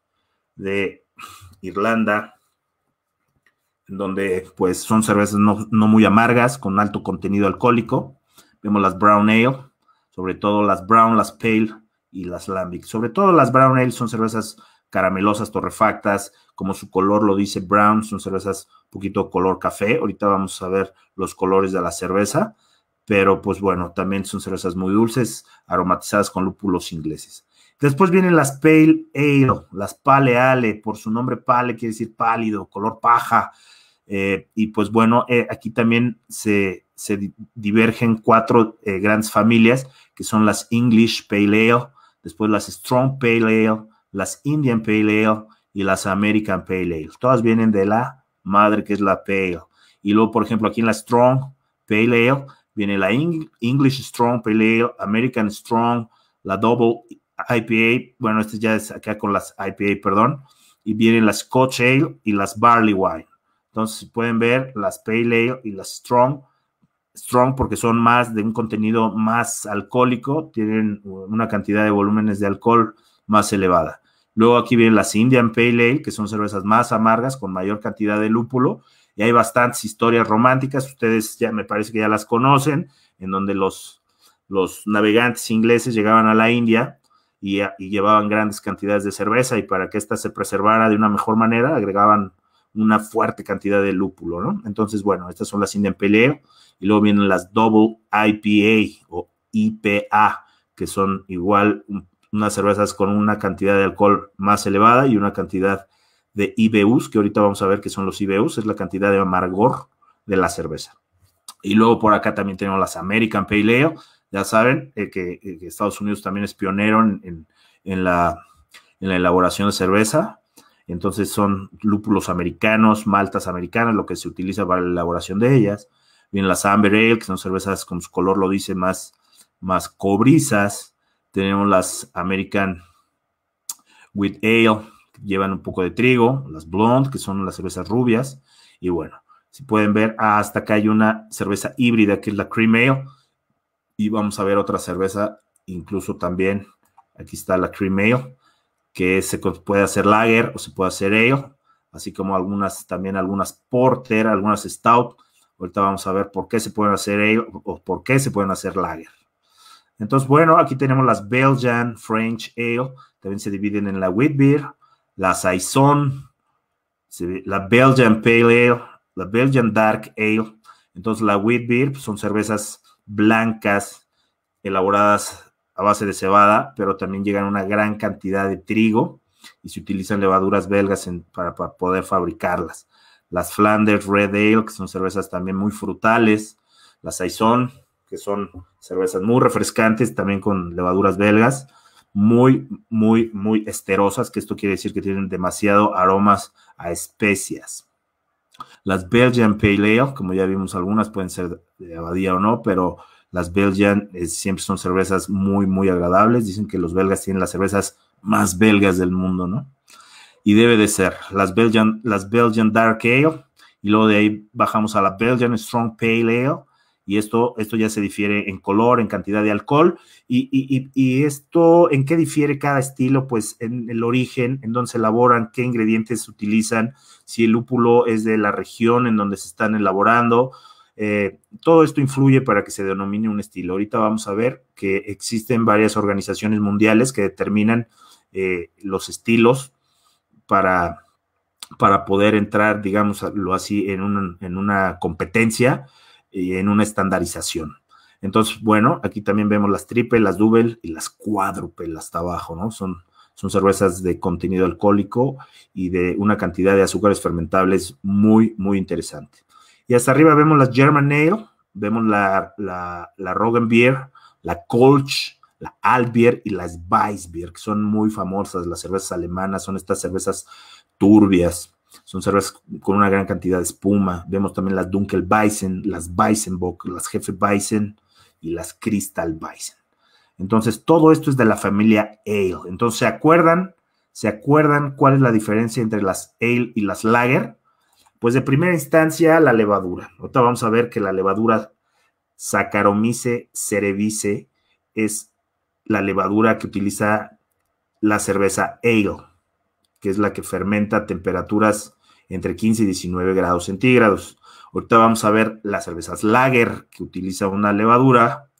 de Irlanda, en donde pues son cervezas no, no, muy amargas, con alto contenido alcohólico. Vemos las Brown Ale, sobre todo las Brown, las Pale y las Lambic. Sobre todo las Brown Ale son cervezas caramelosas, torrefactas, como su color lo dice Brown, son cervezas un poquito color café. Ahorita vamos a ver los colores de la cerveza, pero pues bueno, también son cervezas muy dulces, aromatizadas con lúpulos ingleses. Después vienen las Pale Ale, las Pale Ale, por su nombre Pale quiere decir pálido, color paja. Eh, y pues bueno, eh, aquí también se, divergen cuatro eh, grandes familias, que son las English Pale Ale, después las Strong Pale Ale, las Indian Pale Ale y las American Pale Ale. Todas vienen de la madre que es la Pale. Y luego, por ejemplo, aquí en la Strong Pale Ale viene la English Strong Pale Ale, American Strong, la Double IPA, bueno, este ya es acá con las IPA, perdón, y vienen las Scotch Ale y las Barley Wine. Entonces, pueden ver, las Pale Ale y las Strong, Strong porque son más de un contenido más alcohólico, tienen una cantidad de volúmenes de alcohol más elevada. Luego aquí vienen las Indian Pale Ale, que son cervezas más amargas con mayor cantidad de lúpulo. Y hay bastantes historias románticas, ustedes ya me parece que ya las conocen, en donde los, los navegantes ingleses llegaban a la India y, llevaban grandes cantidades de cerveza y para que ésta se preservara de una mejor manera agregaban una fuerte cantidad de lúpulo, ¿no? Entonces, bueno, estas son las Peleo y luego vienen las Double IPA o IPA, que son igual unas cervezas con una cantidad de alcohol más elevada y una cantidad de IBUs, que ahorita vamos a ver que son los IBUs, es la cantidad de amargor de la cerveza. Y luego por acá también tenemos las American Pale ya saben eh, eh, que, Estados Unidos también es pionero en, en, la, elaboración de cerveza. Entonces son lúpulos americanos, maltas americanas, lo que se utiliza para la elaboración de ellas. Vienen las Amber Ale, que son cervezas con su color, lo dice, más, más cobrizas. Tenemos las American with Ale, que llevan un poco de trigo. Las Blonde, que son las cervezas rubias. Y bueno, si pueden ver, ah, hasta acá hay una cerveza híbrida, que es la Cream Ale, y vamos a ver otra cerveza, incluso también, aquí está la Cream Ale, que se puede hacer lager o se puede hacer ale, así como algunas, también algunas porter, algunas stout. Ahorita vamos a ver por qué se pueden hacer ale o por qué se pueden hacer lager. Entonces, bueno, aquí tenemos las Belgian French Ale, también se dividen en la Wheat la Saison, la Belgian Pale Ale, la Belgian Dark Ale. Entonces, la Wheat pues, son cervezas blancas elaboradas a base de cebada, pero también llegan una gran cantidad de trigo y se utilizan levaduras belgas para, poder fabricarlas. Las Flanders Red Ale, que son cervezas también muy frutales, las Saison, que son cervezas muy refrescantes, también con levaduras belgas, muy, muy, muy esterosas, que esto quiere decir que tienen demasiado aromas a especias. Las Belgian Pale Ale, como ya vimos algunas, pueden ser de abadía o no, pero las Belgian eh, siempre son cervezas muy, muy agradables. Dicen que los belgas tienen las cervezas más belgas del mundo, ¿no? Y debe de ser las Belgian, las Belgian Dark Ale, y luego de ahí bajamos a la Belgian Strong Pale Ale, y esto, esto ya se difiere en color, en cantidad de alcohol, y, esto, ¿en qué difiere cada estilo? Pues en el origen, en dónde se elaboran, qué ingredientes se utilizan, si el lúpulo es de la región en donde se están elaborando, eh, todo esto influye para que se denomine un estilo. Ahorita vamos a ver que existen varias organizaciones mundiales que determinan eh, los estilos para, para poder entrar, digámoslo así, en, en una competencia en una estandarización. Entonces, bueno, aquí también vemos las triple, las double y las cuádruple hasta abajo, ¿no? Son, son cervezas de contenido alcohólico y de una cantidad de azúcares fermentables muy, muy interesante. Y hasta arriba vemos las German Ale, vemos la, la, la Rogenbier, la Kolsch, la Altbier y las Weissbier, que son muy famosas, las cervezas alemanas, son estas cervezas turbias son cervezas con una gran cantidad de espuma. Vemos también las dunkel bison las bock las Jefe Bison y las Crystal bison Entonces, todo esto es de la familia Ale. Entonces, ¿se acuerdan? ¿Se acuerdan cuál es la diferencia entre las Ale y las Lager? Pues de primera instancia, la levadura. Ahorita vamos a ver que la levadura Saccharomyces cerevisiae es la levadura que utiliza la cerveza ale que es la que fermenta a temperaturas entre 15 y 19 grados centígrados. Ahorita vamos a ver las cervezas lager, que utiliza una levadura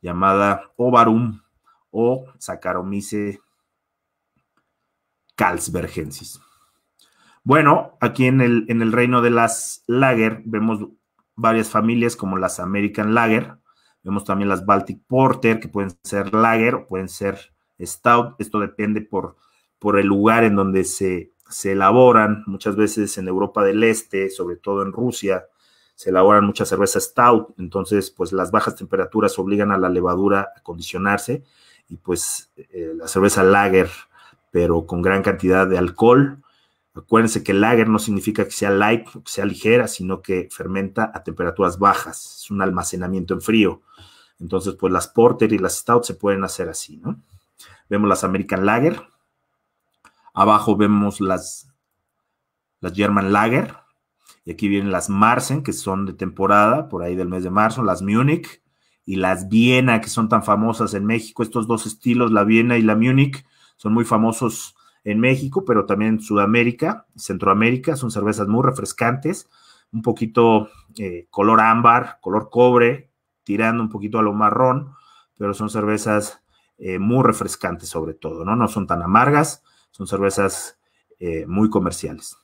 llamada Ovarum o Saccharomyces calsbergensis. Bueno, aquí en el, en el reino de las lager vemos varias familias como las American Lager, vemos también las Baltic Porter, que pueden ser lager o pueden ser stout, esto depende por por el lugar en donde se, elaboran, muchas veces en Europa del Este, sobre todo en Rusia, se elaboran muchas cervezas stout, entonces pues las bajas temperaturas obligan a la levadura a condicionarse y pues eh, la cerveza lager, pero con gran cantidad de alcohol. Acuérdense que lager no significa que sea light, que sea ligera, sino que fermenta a temperaturas bajas, es un almacenamiento en frío. Entonces pues las porter y las stout se pueden hacer así, ¿no? Vemos las American Lager, Abajo vemos las, las German Lager. Y aquí vienen las Marsen, que son de temporada, por ahí del mes de marzo, las Munich y las Viena, que son tan famosas en México. Estos dos estilos, la Viena y la Munich, son muy famosos en México, pero también en Sudamérica, Centroamérica. Son cervezas muy refrescantes, un poquito eh, color ámbar, color cobre, tirando un poquito a lo marrón, pero son cervezas eh, muy refrescantes sobre todo, ¿no? No son tan amargas son cervezas eh, muy comerciales.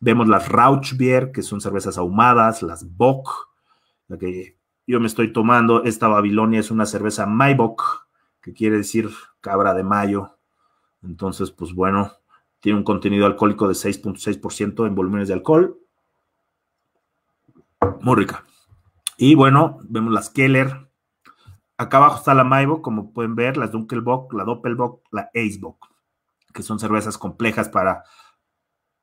Vemos las Rauchbier, que son cervezas ahumadas, las Bock, la que yo me estoy tomando. Esta Babilonia es una cerveza Maibock, que quiere decir cabra de mayo. Entonces, pues bueno, tiene un contenido alcohólico de 6.6% en volúmenes de alcohol. Muy rica. Y bueno, vemos las Keller. Acá abajo está la Maibock, como pueden ver, las Dunkelbock, la Doppelbock, la Acebock que son cervezas complejas para,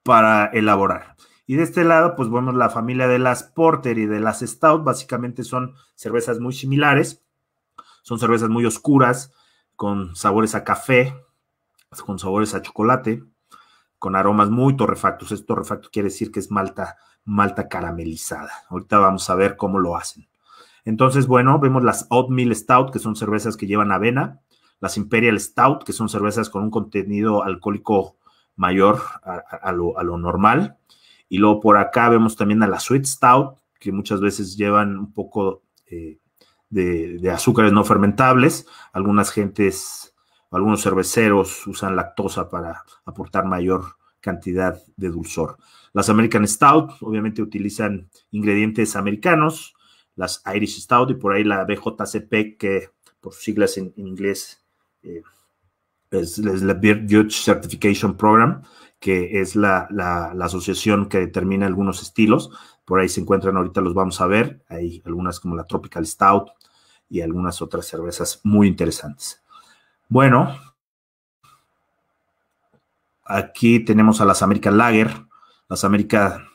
para elaborar. Y de este lado, pues vemos la familia de las Porter y de las Stout, básicamente son cervezas muy similares, son cervezas muy oscuras, con sabores a café, con sabores a chocolate, con aromas muy torrefactos. esto torrefacto quiere decir que es malta, malta caramelizada. Ahorita vamos a ver cómo lo hacen. Entonces, bueno, vemos las Oatmeal Stout, que son cervezas que llevan avena, las Imperial Stout, que son cervezas con un contenido alcohólico mayor a, lo, normal. Y luego por acá vemos también a la Sweet Stout, que muchas veces llevan un poco eh, de, azúcares no fermentables. Algunas gentes, algunos cerveceros usan lactosa para aportar mayor cantidad de dulzor. Las American Stout, obviamente, utilizan ingredientes americanos. Las Irish Stout y por ahí la BJCP, que por siglas en inglés eh, es, la Beer Judge Certification Program, que es la, la, asociación que determina algunos estilos. Por ahí se encuentran, ahorita los vamos a ver. Hay algunas como la Tropical Stout y algunas otras cervezas muy interesantes. Bueno, aquí tenemos a las American Lager, las American,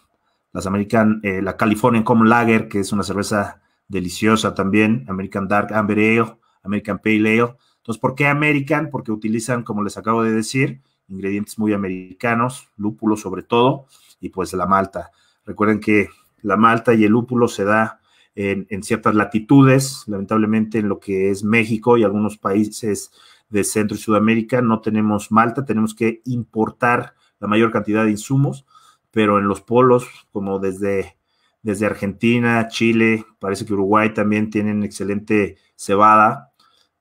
las American, eh, la California Common Lager, que es una cerveza deliciosa también, American Dark Amber Ale, American Pale Ale, entonces, ¿por qué American? Porque utilizan, como les acabo de decir, ingredientes muy americanos, lúpulo sobre todo, y pues la malta. Recuerden que la malta y el lúpulo se da en, ciertas latitudes, lamentablemente en lo que es México y algunos países de Centro y Sudamérica no tenemos malta, tenemos que importar la mayor cantidad de insumos, pero en los polos, como desde, desde Argentina, Chile, parece que Uruguay también tienen excelente cebada,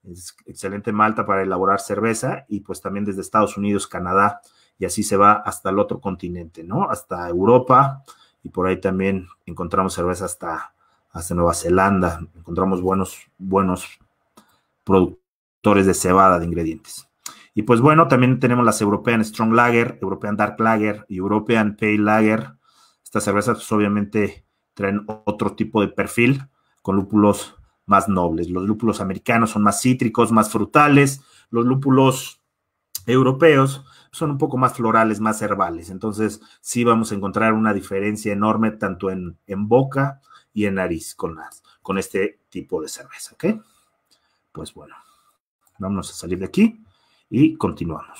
es excelente malta para elaborar cerveza y pues también desde Estados Unidos, Canadá y así se va hasta el otro continente, ¿no? Hasta Europa y por ahí también encontramos cerveza hasta, hasta Nueva Zelanda, encontramos buenos, buenos productores de cebada de ingredientes. Y pues bueno, también tenemos las European Strong Lager, European Dark Lager, y European Pale Lager. Estas cervezas pues, obviamente traen otro tipo de perfil con lúpulos más nobles. Los lúpulos americanos son más cítricos, más frutales. Los lúpulos europeos son un poco más florales, más herbales. Entonces, sí vamos a encontrar una diferencia enorme tanto en, en boca y en nariz con, con este tipo de cerveza. ¿Ok? Pues bueno, vamos a salir de aquí y continuamos.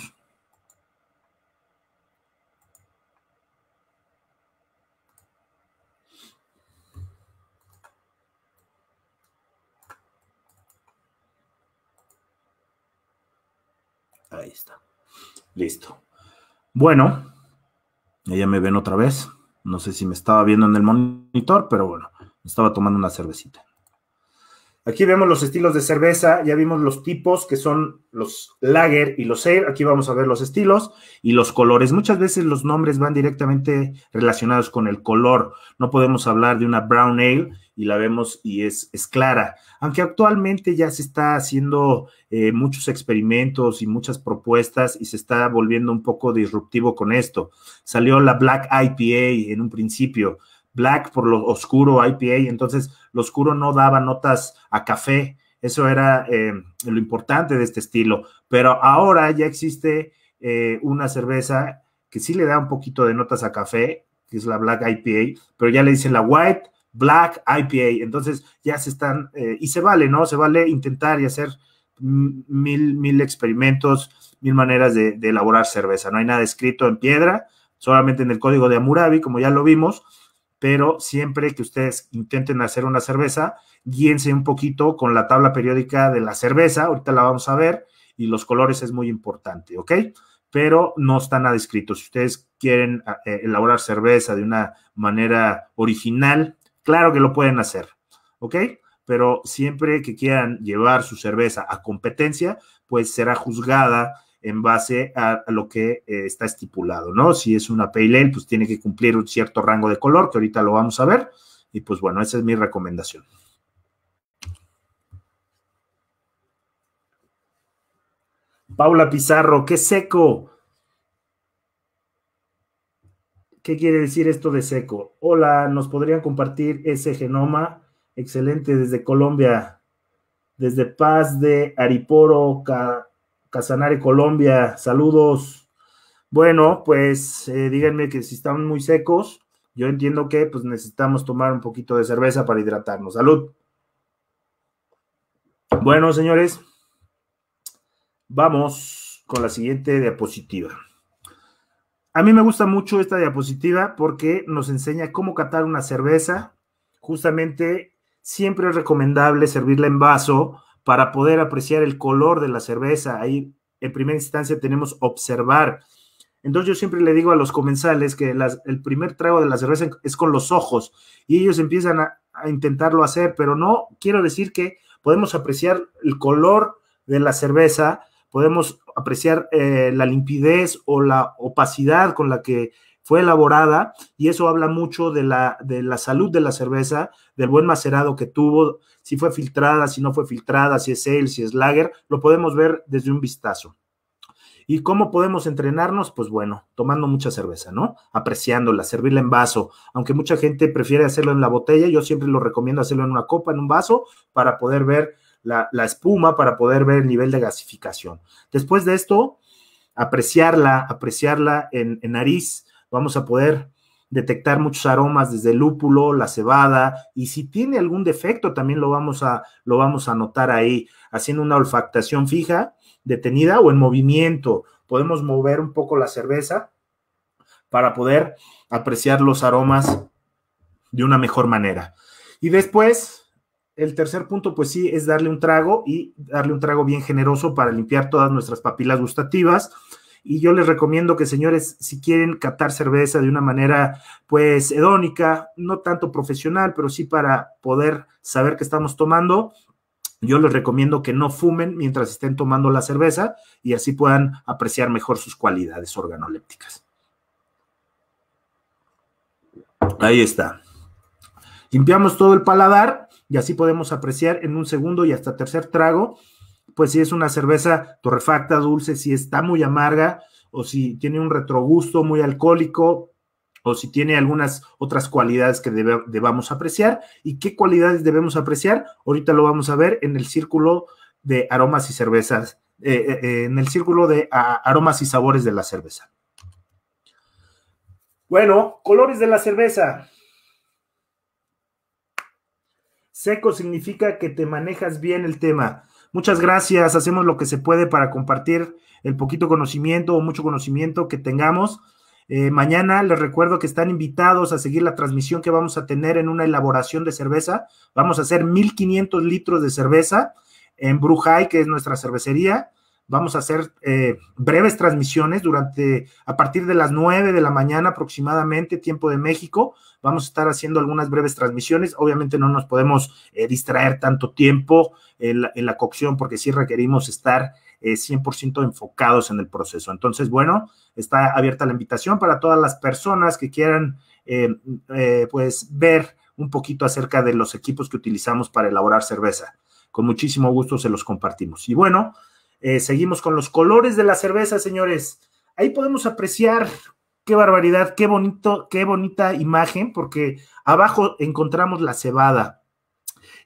Ahí está. Listo. Bueno, ella me ven otra vez. No sé si me estaba viendo en el monitor, pero bueno, estaba tomando una cervecita. Aquí vemos los estilos de cerveza, ya vimos los tipos que son los lager y los ale. Aquí vamos a ver los estilos y los colores. Muchas veces los nombres van directamente relacionados con el color. No podemos hablar de una brown ale y la vemos y es, es clara. Aunque actualmente ya se está haciendo eh, muchos experimentos y muchas propuestas y se está volviendo un poco disruptivo con esto. Salió la Black IPA en un principio, Black por lo oscuro IPA, entonces lo oscuro no daba notas a café, eso era eh, lo importante de este estilo, pero ahora ya existe eh, una cerveza que sí le da un poquito de notas a café, que es la Black IPA, pero ya le dicen la White Black IPA. Entonces ya se están, eh, y se vale, ¿no? Se vale intentar y hacer mil, mil experimentos, mil maneras de, de, elaborar cerveza. No hay nada escrito en piedra, solamente en el código de Amurabi, como ya lo vimos, pero siempre que ustedes intenten hacer una cerveza, guíense un poquito con la tabla periódica de la cerveza, ahorita la vamos a ver, y los colores es muy importante, ¿ok? pero no está nada escrito. Si ustedes quieren eh, elaborar cerveza de una manera original, Claro que lo pueden hacer, ¿ok? Pero siempre que quieran llevar su cerveza a competencia, pues será juzgada en base a, lo que eh, está estipulado, ¿no? Si es una pale ale, pues tiene que cumplir un cierto rango de color, que ahorita lo vamos a ver. Y pues bueno, esa es mi recomendación. Paula Pizarro, qué seco. ¿Qué quiere decir esto de seco? Hola, ¿nos podrían compartir ese genoma? Excelente, desde Colombia, desde Paz de Ariporo, Casanare, Colombia. Saludos. Bueno, pues eh, díganme que si están muy secos, yo entiendo que pues necesitamos tomar un poquito de cerveza para hidratarnos. Salud. Bueno, señores, vamos con la siguiente diapositiva. A mí me gusta mucho esta diapositiva porque nos enseña cómo catar una cerveza. Justamente siempre es recomendable servirla en vaso para poder apreciar el color de la cerveza. Ahí en primera instancia tenemos observar. Entonces yo siempre le digo a los comensales que el primer trago de la cerveza es con los ojos y ellos empiezan a, a, intentarlo hacer, pero no quiero decir que podemos apreciar el color de la cerveza, podemos apreciar eh, la limpidez o la opacidad con la que fue elaborada y eso habla mucho de la, de la salud de la cerveza, del buen macerado que tuvo, si fue filtrada, si no fue filtrada, si es ale, si es lager, lo podemos ver desde un vistazo. ¿Y cómo podemos entrenarnos? Pues bueno, tomando mucha cerveza, ¿no? Apreciándola, servirla en vaso. Aunque mucha gente prefiere hacerlo en la botella, yo siempre lo recomiendo hacerlo en una copa, en un vaso, para poder ver la, espuma para poder ver el nivel de gasificación. Después de esto, apreciarla, apreciarla en, nariz, vamos a poder detectar muchos aromas desde el lúpulo, la cebada, y si tiene algún defecto también lo vamos a, lo vamos a notar ahí, haciendo una olfactación fija, detenida o en movimiento. Podemos mover un poco la cerveza para poder apreciar los aromas de una mejor manera. Y después, el tercer punto, pues sí, es darle un trago y darle un trago bien generoso para limpiar todas nuestras papilas gustativas. Y yo les recomiendo que, señores, si quieren catar cerveza de una manera, pues, hedónica, no tanto profesional, pero sí para poder saber qué estamos tomando, yo les recomiendo que no fumen mientras estén tomando la cerveza y así puedan apreciar mejor sus cualidades organolépticas. Ahí está. Limpiamos todo el paladar y así podemos apreciar en un segundo y hasta tercer trago, pues si es una cerveza torrefacta, dulce, si está muy amarga o si tiene un retrogusto muy alcohólico o si tiene algunas otras cualidades que debamos apreciar. ¿Y qué cualidades debemos apreciar? Ahorita lo vamos a ver en el círculo de aromas y cervezas, eh, eh, eh, en el círculo de aromas y sabores de la cerveza. Bueno, colores de la cerveza. Seco significa que te manejas bien el tema. Muchas gracias, hacemos lo que se puede para compartir el poquito conocimiento o mucho conocimiento que tengamos. Eh, mañana les recuerdo que están invitados a seguir la transmisión que vamos a tener en una elaboración de cerveza. Vamos a hacer 1500 litros de cerveza en Brujai, que es nuestra cervecería. Vamos a hacer eh, breves transmisiones durante, a partir de las 9 de la mañana aproximadamente, tiempo de México. Vamos a estar haciendo algunas breves transmisiones. Obviamente no nos podemos eh, distraer tanto tiempo en la, cocción porque sí requerimos estar 100% eh, enfocados en el proceso. Entonces, bueno, está abierta la invitación para todas las personas que quieran eh, pues ver un poquito acerca de los equipos que utilizamos para elaborar cerveza. Con muchísimo gusto se los compartimos. Y bueno, seguimos con los colores de la cerveza, señores. Ahí podemos apreciar qué barbaridad, qué bonito, qué bonita imagen, porque abajo encontramos la cebada.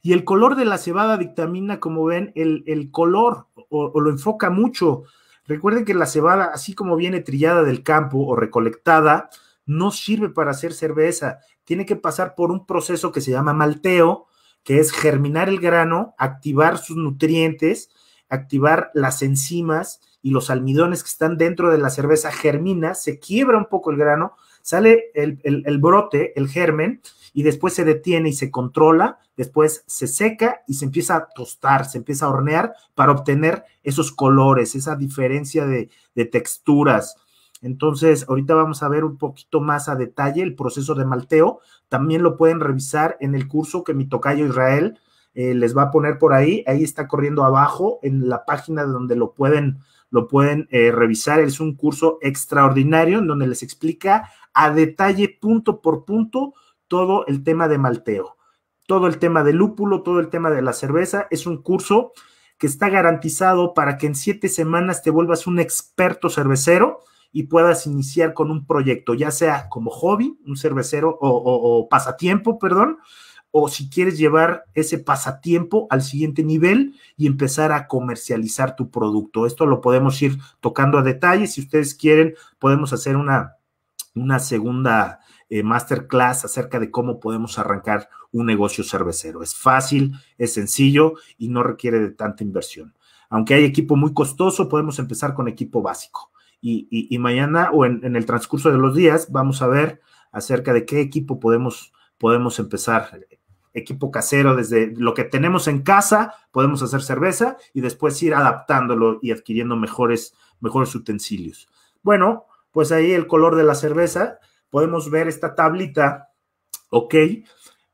Y el color de la cebada dictamina, como ven, el, color o, o, lo enfoca mucho. Recuerden que la cebada, así como viene trillada del campo o recolectada, no sirve para hacer cerveza. Tiene que pasar por un proceso que se llama malteo, que es germinar el grano, activar sus nutrientes, activar las enzimas y los almidones que están dentro de la cerveza germina, se quiebra un poco el grano, sale el, brote, el germen, y después se detiene y se controla, después se seca y se empieza a tostar, se empieza a hornear para obtener esos colores, esa diferencia de, texturas. Entonces, ahorita vamos a ver un poquito más a detalle el proceso de malteo. También lo pueden revisar en el curso que mi tocayo Israel eh, les va a poner por ahí. Ahí está corriendo abajo en la página de donde lo pueden lo pueden eh, revisar. Es un curso extraordinario en donde les explica a detalle, punto por punto, todo el tema de malteo, todo el tema del lúpulo, todo el tema de la cerveza. Es un curso que está garantizado para que en siete semanas te vuelvas un experto cervecero y puedas iniciar con un proyecto, ya sea como hobby, un cervecero o pasatiempo, perdón, o si quieres llevar ese pasatiempo al siguiente nivel y empezar a comercializar tu producto. Esto lo podemos ir tocando a detalle. Si ustedes quieren, podemos hacer una, una segunda eh, masterclass acerca de cómo podemos arrancar un negocio cervecero. Es fácil, es sencillo y no requiere de tanta inversión. Aunque hay equipo muy costoso, podemos empezar con equipo básico. Y, mañana o en, el transcurso de los días vamos a ver acerca de qué equipo podemos, podemos empezar equipo casero, desde lo que tenemos en casa, podemos hacer cerveza y después ir adaptándolo y adquiriendo mejores, mejores utensilios. Bueno, pues ahí el color de la cerveza, podemos ver esta tablita, ok.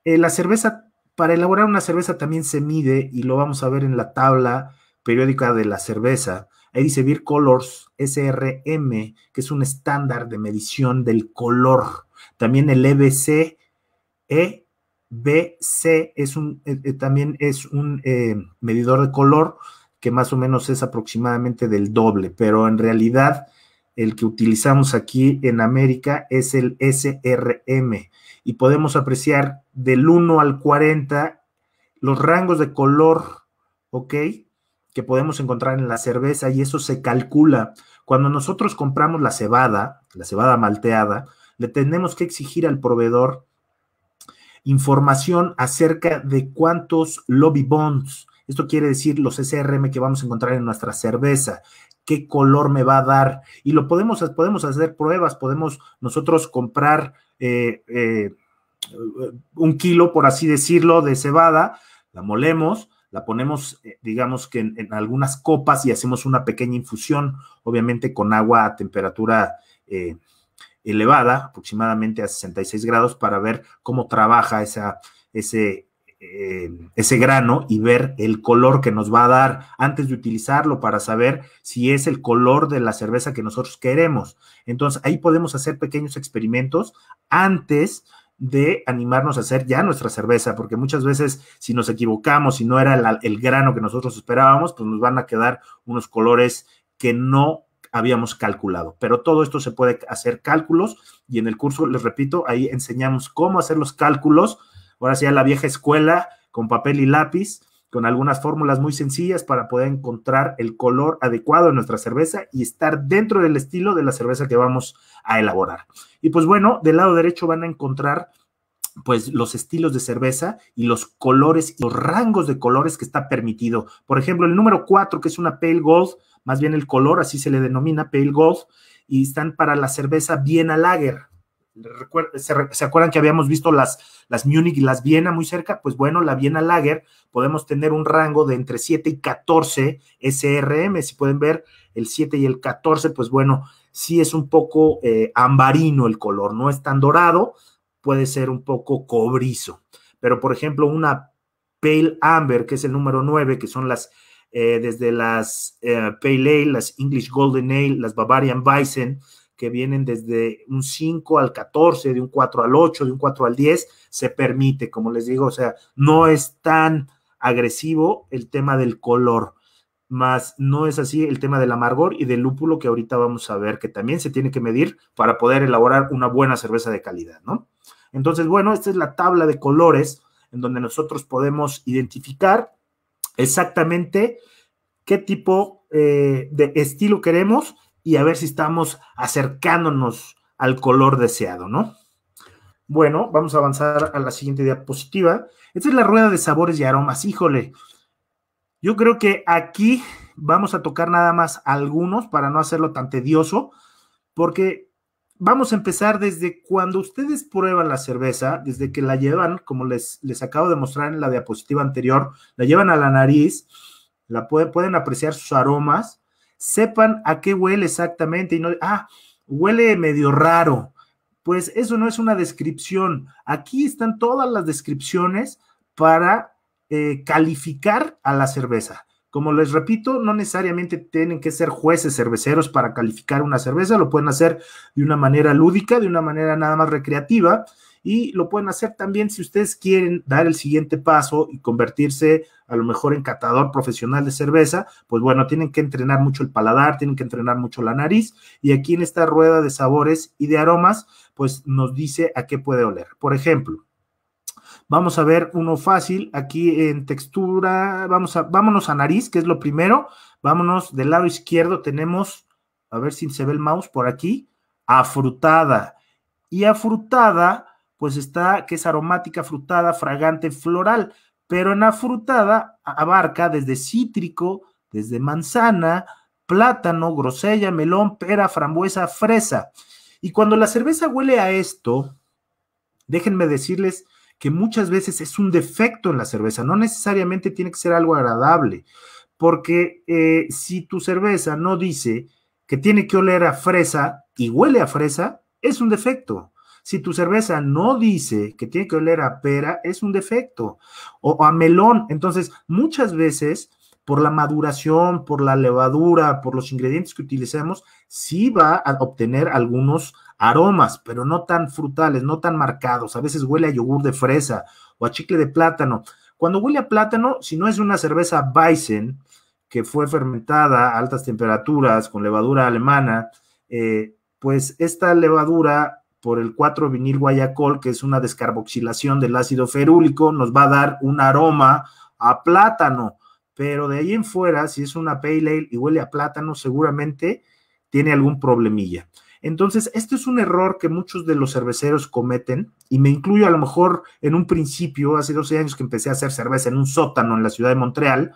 Eh, la cerveza, para elaborar una cerveza también se mide y lo vamos a ver en la tabla periódica de la cerveza. Ahí dice Beer Colors SRM, que es un estándar de medición del color. También el EBC, e BC es un, eh, eh, también es un eh, medidor de color que más o menos es aproximadamente del doble, pero en realidad el que utilizamos aquí en América es el SRM y podemos apreciar del 1 al 40 los rangos de color, ¿ok? Que podemos encontrar en la cerveza y eso se calcula. Cuando nosotros compramos la cebada, la cebada malteada, le tenemos que exigir al proveedor información acerca de cuántos lobby bonds, esto quiere decir los SRM que vamos a encontrar en nuestra cerveza, qué color me va a dar. Y lo podemos, podemos hacer pruebas, podemos nosotros comprar eh, eh, un kilo, por así decirlo, de cebada, la molemos, la ponemos, eh, digamos que en, algunas copas y hacemos una pequeña infusión, obviamente con agua a temperatura elevada, aproximadamente a 66 grados, para ver cómo trabaja ese, eh, ese grano y ver el color que nos va a dar antes de utilizarlo para saber si es el color de la cerveza que nosotros queremos. Entonces, ahí podemos hacer pequeños experimentos antes de animarnos a hacer ya nuestra cerveza, porque muchas veces si nos equivocamos, si no era el grano que nosotros esperábamos, pues nos van a quedar unos colores que no habíamos calculado. Pero todo esto se puede hacer cálculos y en el curso, les repito, ahí enseñamos cómo hacer los cálculos. Ahora sí, a la vieja escuela, con papel y lápiz, con algunas fórmulas muy sencillas para poder encontrar el color adecuado de nuestra cerveza y estar dentro del estilo de la cerveza que vamos a elaborar. Y pues bueno, del lado derecho van a encontrar pues los estilos de cerveza y los colores y los rangos de colores que está permitido. Por ejemplo, el número 4, que es una pale gold, más bien el color, así se le denomina pale gold, y están para la cerveza Viena Lager. ¿Se acuerdan que habíamos visto las, las Munich y las Viena muy cerca? Pues bueno, la Viena Lager podemos tener un rango de entre 7 y 14 SRM. Si pueden ver el 7 y el 14, pues bueno, sí es un poco eh, ambarino el color, no es tan dorado, puede ser un poco cobrizo. Pero, por ejemplo, una Pale Amber, que es el número 9, que son las, eh, desde las eh, Pale Ale, las English Golden Ale, las Bavarian Bison, que vienen desde un 5 al 14, de un 4 al 8, de un 4 al 10, se permite, como les digo, o sea, no es tan agresivo el tema del color más no es así el tema del amargor y del lúpulo que ahorita vamos a ver, que también se tiene que medir para poder elaborar una buena cerveza de calidad, ¿no? Entonces, bueno, esta es la tabla de colores en donde nosotros podemos identificar exactamente qué tipo eh, de estilo queremos y a ver si estamos acercándonos al color deseado, ¿no? Bueno, vamos a avanzar a la siguiente diapositiva. Esta es la rueda de sabores y aromas. Híjole, yo creo que aquí vamos a tocar nada más algunos para no hacerlo tan tedioso, porque vamos a empezar desde cuando ustedes prueban la cerveza, desde que la llevan, como les, les acabo de mostrar en la diapositiva anterior, la llevan a la nariz, la pueden apreciar sus aromas, sepan a qué huele exactamente y no, ah, huele medio raro. Pues eso no es una descripción. Aquí están todas las descripciones para eh, calificar a la cerveza. Como les repito, no necesariamente tienen que ser jueces cerveceros para calificar una cerveza, lo pueden hacer de una manera lúdica, de una manera nada más recreativa, y lo pueden hacer también si ustedes quieren dar el siguiente paso y convertirse a lo mejor en catador profesional de cerveza, pues bueno, tienen que entrenar mucho el paladar, tienen que entrenar mucho la nariz, y aquí en esta rueda de sabores y de aromas, pues nos dice a qué puede oler. Por ejemplo, Vamos a ver uno fácil aquí en textura. Vamos a, vámonos a nariz, que es lo primero. Vámonos del lado izquierdo. Tenemos, a ver si se ve el mouse por aquí, afrutada. Y afrutada, pues está que es aromática, frutada, fragante, floral. Pero en afrutada abarca desde cítrico, desde manzana, plátano, grosella, melón, pera, frambuesa, fresa. Y cuando la cerveza huele a esto, déjenme decirles que muchas veces es un defecto en la cerveza, no necesariamente tiene que ser algo agradable, porque eh, si tu cerveza no dice que tiene que oler a fresa y huele a fresa, es un defecto. Si tu cerveza no dice que tiene que oler a pera, es un defecto, o a melón. Entonces, muchas veces por la maduración, por la levadura, por los ingredientes que utilicemos, sí va a obtener algunos aromas, pero no tan frutales, no tan marcados. A veces huele a yogur de fresa o a chicle de plátano. Cuando huele a plátano, si no es una cerveza Bison que fue fermentada a altas temperaturas con levadura alemana, eh, pues esta levadura por el 4-vinil guayacol, que es una descarboxilación del ácido ferúlico, nos va a dar un aroma a plátano pero de ahí en fuera, si es una pale ale y huele a plátano, seguramente tiene algún problemilla. Entonces, este es un error que muchos de los cerveceros cometen, y me incluyo a lo mejor en un principio, hace 12 años que empecé a hacer cerveza en un sótano en la ciudad de Montreal,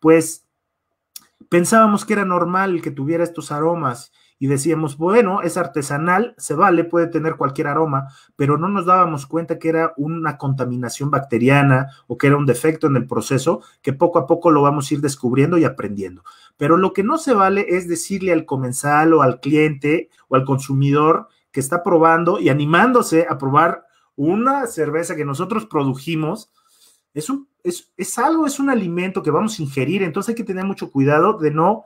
pues pensábamos que era normal que tuviera estos aromas y decíamos, bueno, es artesanal, se vale, puede tener cualquier aroma, pero no nos dábamos cuenta que era una contaminación bacteriana o que era un defecto en el proceso, que poco a poco lo vamos a ir descubriendo y aprendiendo. Pero lo que no se vale es decirle al comensal o al cliente o al consumidor que está probando y animándose a probar una cerveza que nosotros produjimos, es, un, es, es algo, es un alimento que vamos a ingerir, entonces hay que tener mucho cuidado de no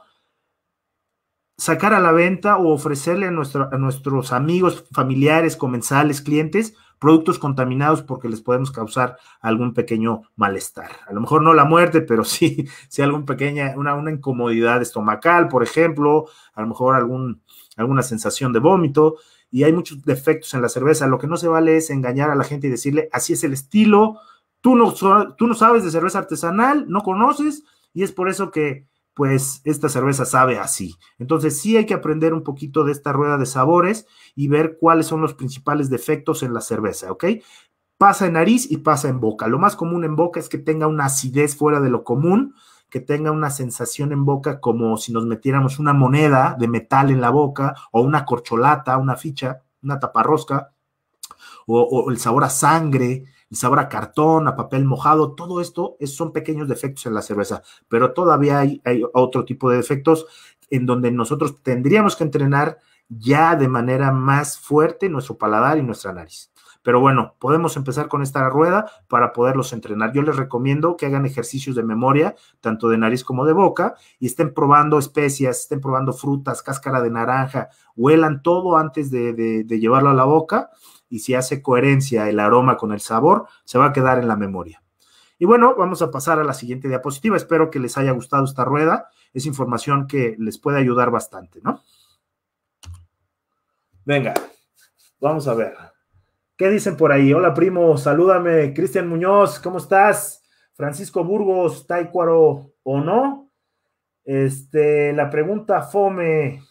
sacar a la venta o ofrecerle a, nuestros amigos, familiares, comensales, clientes, productos contaminados porque les podemos causar algún pequeño malestar. A lo mejor no la muerte, pero (laughs) sí, sí algún pequeña, una, una incomodidad estomacal, por ejemplo, a lo mejor algún, alguna sensación de vómito. Y hay muchos defectos en la cerveza. Lo que no se vale es engañar a la gente y decirle, así es el estilo, tú no, tú no sabes de cerveza artesanal, no conoces, y es por eso que pues esta cerveza sabe así. Entonces sí hay que aprender un poquito de esta rueda de sabores y ver cuáles son los principales defectos en la cerveza, ¿ok? Pasa en nariz y pasa en boca. Lo más común en boca es que tenga una acidez fuera de lo común, que tenga una sensación en boca como si nos metiéramos una moneda de metal en la boca o una corcholata, una ficha, una taparrosca o, el sabor a sangre, el cartón, a papel mojado, todo esto es, son pequeños defectos en la cerveza, pero todavía hay, otro tipo de defectos en donde nosotros tendríamos que entrenar ya de manera más fuerte nuestro paladar y nuestra nariz. Pero bueno, podemos empezar con esta rueda para poderlos entrenar. Yo les recomiendo que hagan ejercicios de memoria, tanto de nariz como de boca, y estén probando especias, estén probando frutas, cáscara de naranja, huelan todo antes de llevarlo a la boca y si hace coherencia el aroma con el sabor, se va a quedar en la memoria. Y bueno, vamos a pasar a la siguiente diapositiva. Espero que les haya gustado esta rueda. Es información que les puede ayudar bastante, ¿no? Venga, vamos a ver. ¿Qué dicen por ahí? Hola, primo, salúdame. Cristian Muñoz, ¿cómo estás? Francisco Burgos, Taícuaro o no. Este, la pregunta Fome,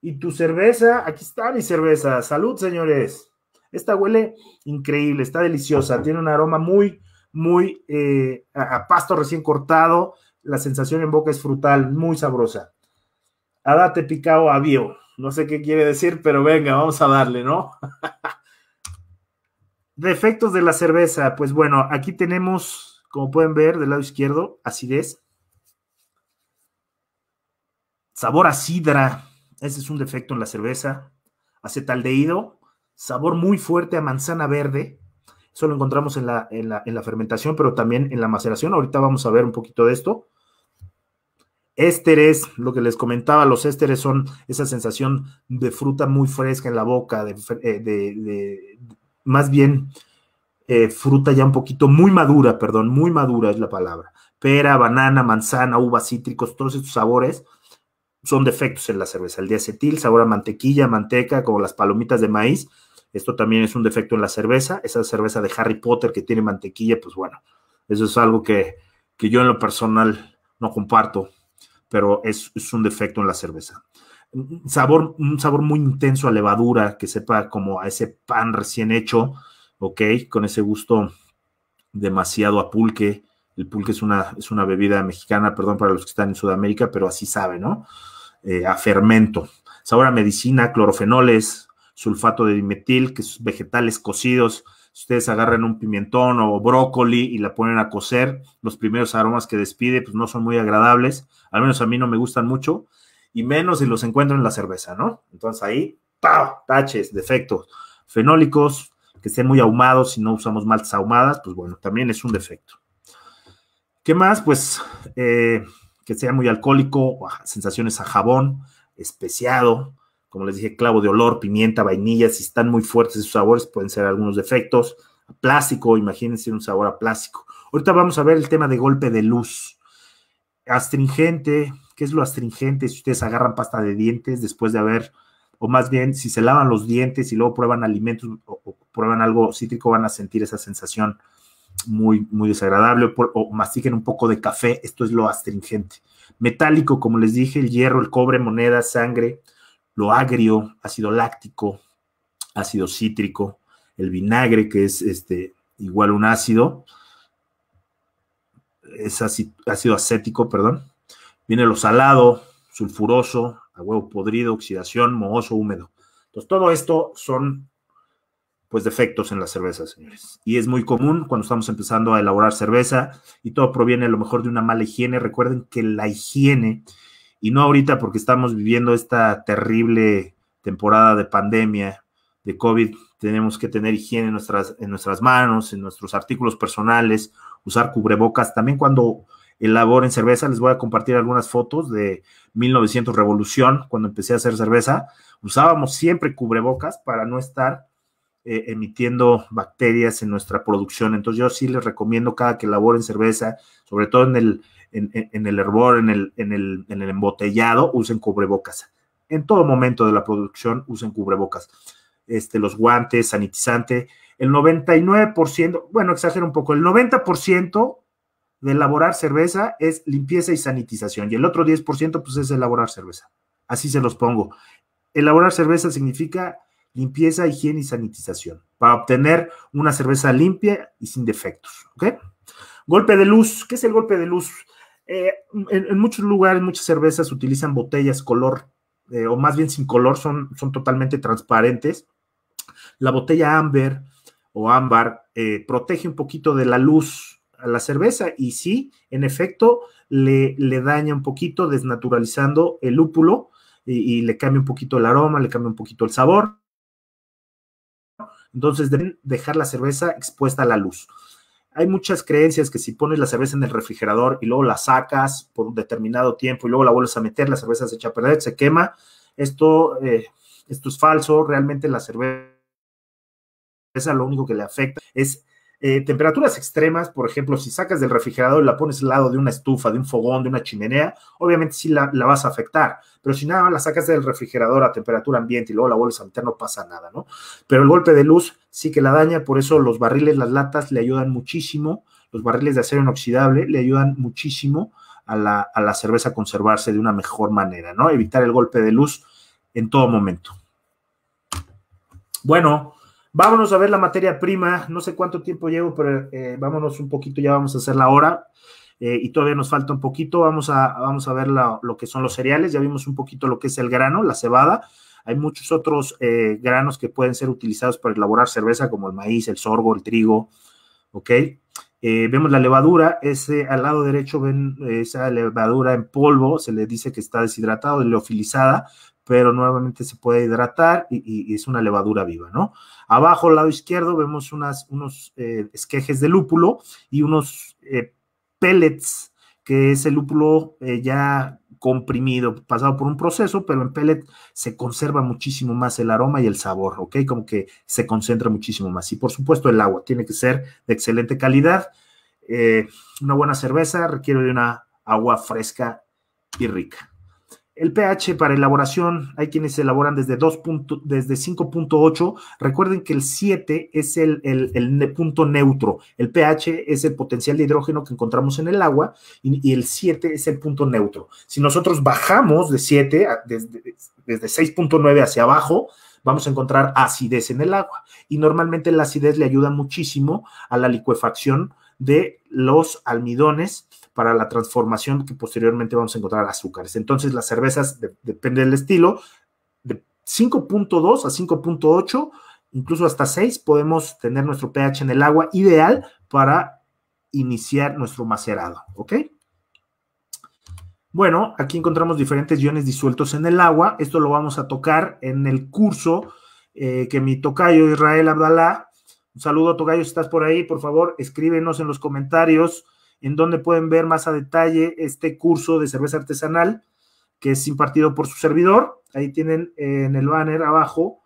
y tu cerveza, aquí está mi cerveza. Salud, señores. Esta huele increíble, está deliciosa, tiene un aroma muy, muy eh, a, pasto recién cortado. La sensación en boca es frutal, muy sabrosa. Adate picao Bio. No sé qué quiere decir, pero venga, vamos a darle, ¿no? (laughs) Defectos de la cerveza. Pues bueno, aquí tenemos, como pueden ver, del lado izquierdo, acidez. Sabor a sidra ese es un defecto en la cerveza. Acetaldehído, sabor muy fuerte a manzana verde. Eso lo encontramos en la, en la, en la fermentación, pero también en la maceración. Ahorita vamos a ver un poquito de esto. Ésteres, lo que les comentaba, los ésteres son esa sensación de fruta muy fresca en la boca, de, eh, más bien eh, fruta ya un poquito muy madura, perdón, muy madura es la palabra. Pera, banana, manzana, uvas cítricos, todos estos sabores son defectos en la cerveza. El diacetil, sabor a mantequilla, manteca, como las palomitas de maíz. Esto también es un defecto en la cerveza. Esa cerveza de Harry Potter que tiene mantequilla, pues bueno, eso es algo que, yo en lo personal no comparto, pero es, un defecto en la cerveza. Un sabor, un sabor muy intenso a levadura, que sepa como a ese pan recién hecho, ¿ok? Con ese gusto demasiado a pulque, el pulque es una, es una bebida mexicana, perdón, para los que están en Sudamérica, pero así sabe, ¿no? Eh, a fermento. Sabor a medicina, clorofenoles, sulfato de dimetil, que es vegetales cocidos. Si ustedes agarran un pimentón o brócoli y la ponen a cocer, los primeros aromas que despide, pues no son muy agradables. Al menos a mí no me gustan mucho. Y menos si los encuentro en la cerveza, ¿no? Entonces ahí, ¡pau! Taches, defectos. Fenólicos, que estén muy ahumados, si no usamos maltas ahumadas, pues bueno, también es un defecto. ¿Qué más? Pues eh, que sea muy alcohólico, sensaciones a jabón, especiado, como les dije, clavo de olor, pimienta, vainilla, si están muy fuertes sus sabores, pueden ser algunos defectos. plástico, imagínense un sabor a plástico. Ahorita vamos a ver el tema de golpe de luz. Astringente, ¿qué es lo astringente? Si ustedes agarran pasta de dientes después de haber, o más bien, si se lavan los dientes y luego prueban alimentos o prueban algo cítrico, van a sentir esa sensación muy, desagradable, o mastiquen un poco de café, esto es lo astringente. Metálico, como les dije, el hierro, el cobre, moneda, sangre, lo agrio, ácido láctico, ácido cítrico, el vinagre, que es este, igual un ácido, es ácido, ácido acético, perdón. Viene lo salado, sulfuroso, a huevo podrido, oxidación, mohoso, húmedo. Entonces, todo esto son pues defectos en la cerveza, señores. Y es muy común cuando estamos empezando a elaborar cerveza y todo proviene a lo mejor de una mala higiene. Recuerden que la higiene, y no ahorita porque estamos viviendo esta terrible temporada de pandemia, de COVID, tenemos que tener higiene en nuestras, en nuestras manos, en nuestros artículos personales, usar cubrebocas. También cuando elaboren cerveza, les voy a compartir algunas fotos de 1900 Revolución, cuando empecé a hacer cerveza, usábamos siempre cubrebocas para no estar eh, emitiendo bacterias en nuestra producción. Entonces yo sí les recomiendo cada que laboren cerveza, sobre todo en el, en, el hervor, en el, en, el, en el embotellado, usen cubrebocas. En todo momento de la producción usen cubrebocas. Este, los guantes, sanitizante. El 99%, bueno, exagero un poco, el 90% de elaborar cerveza es limpieza y sanitización y el otro 10% pues es elaborar cerveza. Así se los pongo. Elaborar cerveza significa limpieza, higiene y sanitización, para obtener una cerveza limpia y sin defectos. ¿okay? Golpe de luz, ¿qué es el golpe de luz? Eh, en, muchos lugares, muchas cervezas utilizan botellas color, eh, o más bien sin color, son, son totalmente transparentes. La botella ámbar o ámbar eh, protege un poquito de la luz a la cerveza y sí, en efecto, le, le daña un poquito desnaturalizando el lúpulo y, le cambia un poquito el aroma, le cambia un poquito el sabor. Entonces deben dejar la cerveza expuesta a la luz. Hay muchas creencias que si pones la cerveza en el refrigerador y luego la sacas por un determinado tiempo y luego la vuelves a meter, la cerveza se echa a perder, se quema. Esto, eh, esto es falso. Realmente la cerveza lo único que le afecta es eh, temperaturas extremas, por ejemplo, si sacas del refrigerador y la pones al lado de una estufa, de un fogón, de una chimenea, obviamente sí la, vas a afectar, pero si nada más la sacas del refrigerador a temperatura ambiente y luego la vuelves a meter, no pasa nada, ¿no? Pero el golpe de luz sí que la daña, por eso los barriles, las latas le ayudan muchísimo, los barriles de acero inoxidable le ayudan muchísimo a la, a la cerveza a conservarse de una mejor manera, ¿no? Evitar el golpe de luz en todo momento. Bueno, Vámonos a ver la materia prima. No sé cuánto tiempo llevo, pero eh, vámonos un poquito, ya vamos a hacer la hora. Eh, y todavía nos falta un poquito. Vamos a, vamos a ver lo que son los cereales. Ya vimos un poquito lo que es el grano, la cebada. Hay muchos otros eh, granos que pueden ser utilizados para elaborar cerveza, como el maíz, el sorgo, el trigo. ¿Ok? vemos la levadura, ese al lado derecho ven esa levadura en polvo, se le dice que está deshidratado, leofilizada, pero nuevamente se puede hidratar y, es una levadura viva, ¿no? Abajo, al lado izquierdo, vemos unos eh, esquejes de lúpulo y unos eh, pellets, que es el lúpulo eh, ya comprimido, pasado por un proceso, pero en pellet se conserva muchísimo más el aroma y el sabor, ¿ok? Como que se concentra muchísimo más. Y por supuesto el agua tiene que ser de excelente calidad. una buena cerveza requiere de una agua fresca y rica. El pH para elaboración, hay quienes elaboran desde, desde 5.8. Recuerden que el 7 es el, punto neutro. El pH es el potencial de hidrógeno que encontramos en el agua y, el 7 es el punto neutro. Si nosotros bajamos de 7, desde, desde 6.9 hacia abajo, vamos a encontrar acidez en el agua. Y normalmente la acidez le ayuda muchísimo a la licuefacción de los almidones para la transformación que posteriormente vamos a encontrar azúcares. Entonces, las cervezas, depende del estilo, de 5.2 a 5.8, incluso hasta 6, podemos tener nuestro pH en el agua ideal para iniciar nuestro macerado, ¿ok? Bueno, aquí encontramos diferentes iones disueltos en el agua. Esto lo vamos a tocar en el curso eh, que mi tocayo Israel Abdalá, un saludo tocayo si estás por ahí, por favor, escríbenos en los comentarios en donde pueden ver más a detalle este curso de cerveza artesanal que es impartido por su servidor. Ahí tienen eh, en el banner abajo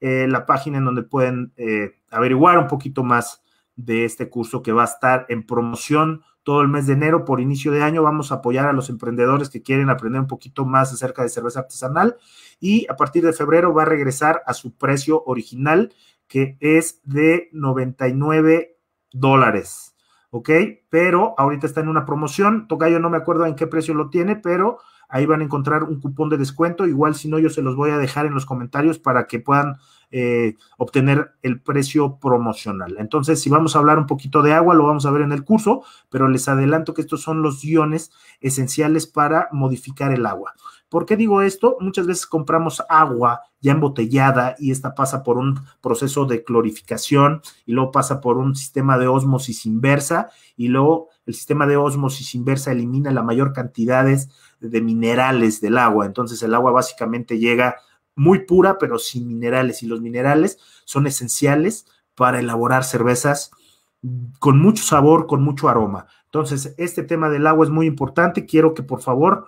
eh, la página en donde pueden eh, averiguar un poquito más de este curso que va a estar en promoción todo el mes de enero por inicio de año. Vamos a apoyar a los emprendedores que quieren aprender un poquito más acerca de cerveza artesanal y a partir de febrero va a regresar a su precio original que es de 99 dólares. ¿ok? Pero ahorita está en una promoción, Tocayo no me acuerdo en qué precio lo tiene, pero ahí van a encontrar un cupón de descuento, igual si no yo se los voy a dejar en los comentarios para que puedan eh, obtener el precio promocional. Entonces, si vamos a hablar un poquito de agua, lo vamos a ver en el curso, pero les adelanto que estos son los iones esenciales para modificar el agua. ¿Por qué digo esto? Muchas veces compramos agua ya embotellada y esta pasa por un proceso de clorificación y luego pasa por un sistema de osmosis inversa y luego el sistema de osmosis inversa elimina la mayor cantidades de minerales del agua. Entonces el agua básicamente llega muy pura pero sin minerales y los minerales son esenciales para elaborar cervezas con mucho sabor, con mucho aroma. Entonces, este tema del agua es muy importante. Quiero que por favor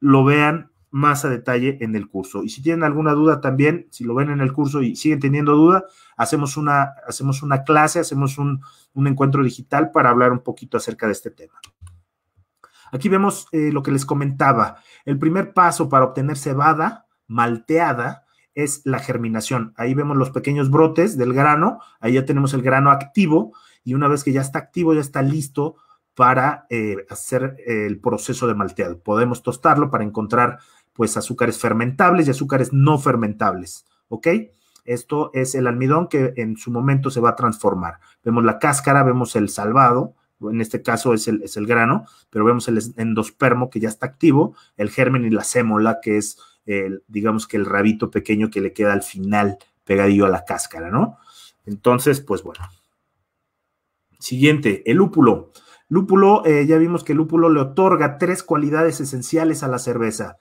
lo vean más a detalle en el curso. Y si tienen alguna duda también, si lo ven en el curso y siguen teniendo duda, hacemos una, hacemos una clase, hacemos un, encuentro digital para hablar un poquito acerca de este tema. Aquí vemos eh, lo que les comentaba. El primer paso para obtener cebada malteada es la germinación. Ahí vemos los pequeños brotes del grano, ahí ya tenemos el grano activo y una vez que ya está activo, ya está listo para eh, hacer el proceso de malteado. Podemos tostarlo para encontrar pues azúcares fermentables y azúcares no fermentables, ¿ok? Esto es el almidón que en su momento se va a transformar. Vemos la cáscara, vemos el salvado, en este caso es el, grano, pero vemos el endospermo que ya está activo, el germen y la sémola, que es, el, digamos que el rabito pequeño que le queda al final pegadillo a la cáscara, ¿no? Entonces, pues bueno. Siguiente, el lúpulo. Lúpulo, eh, ya vimos que lúpulo le otorga tres cualidades esenciales a la cerveza.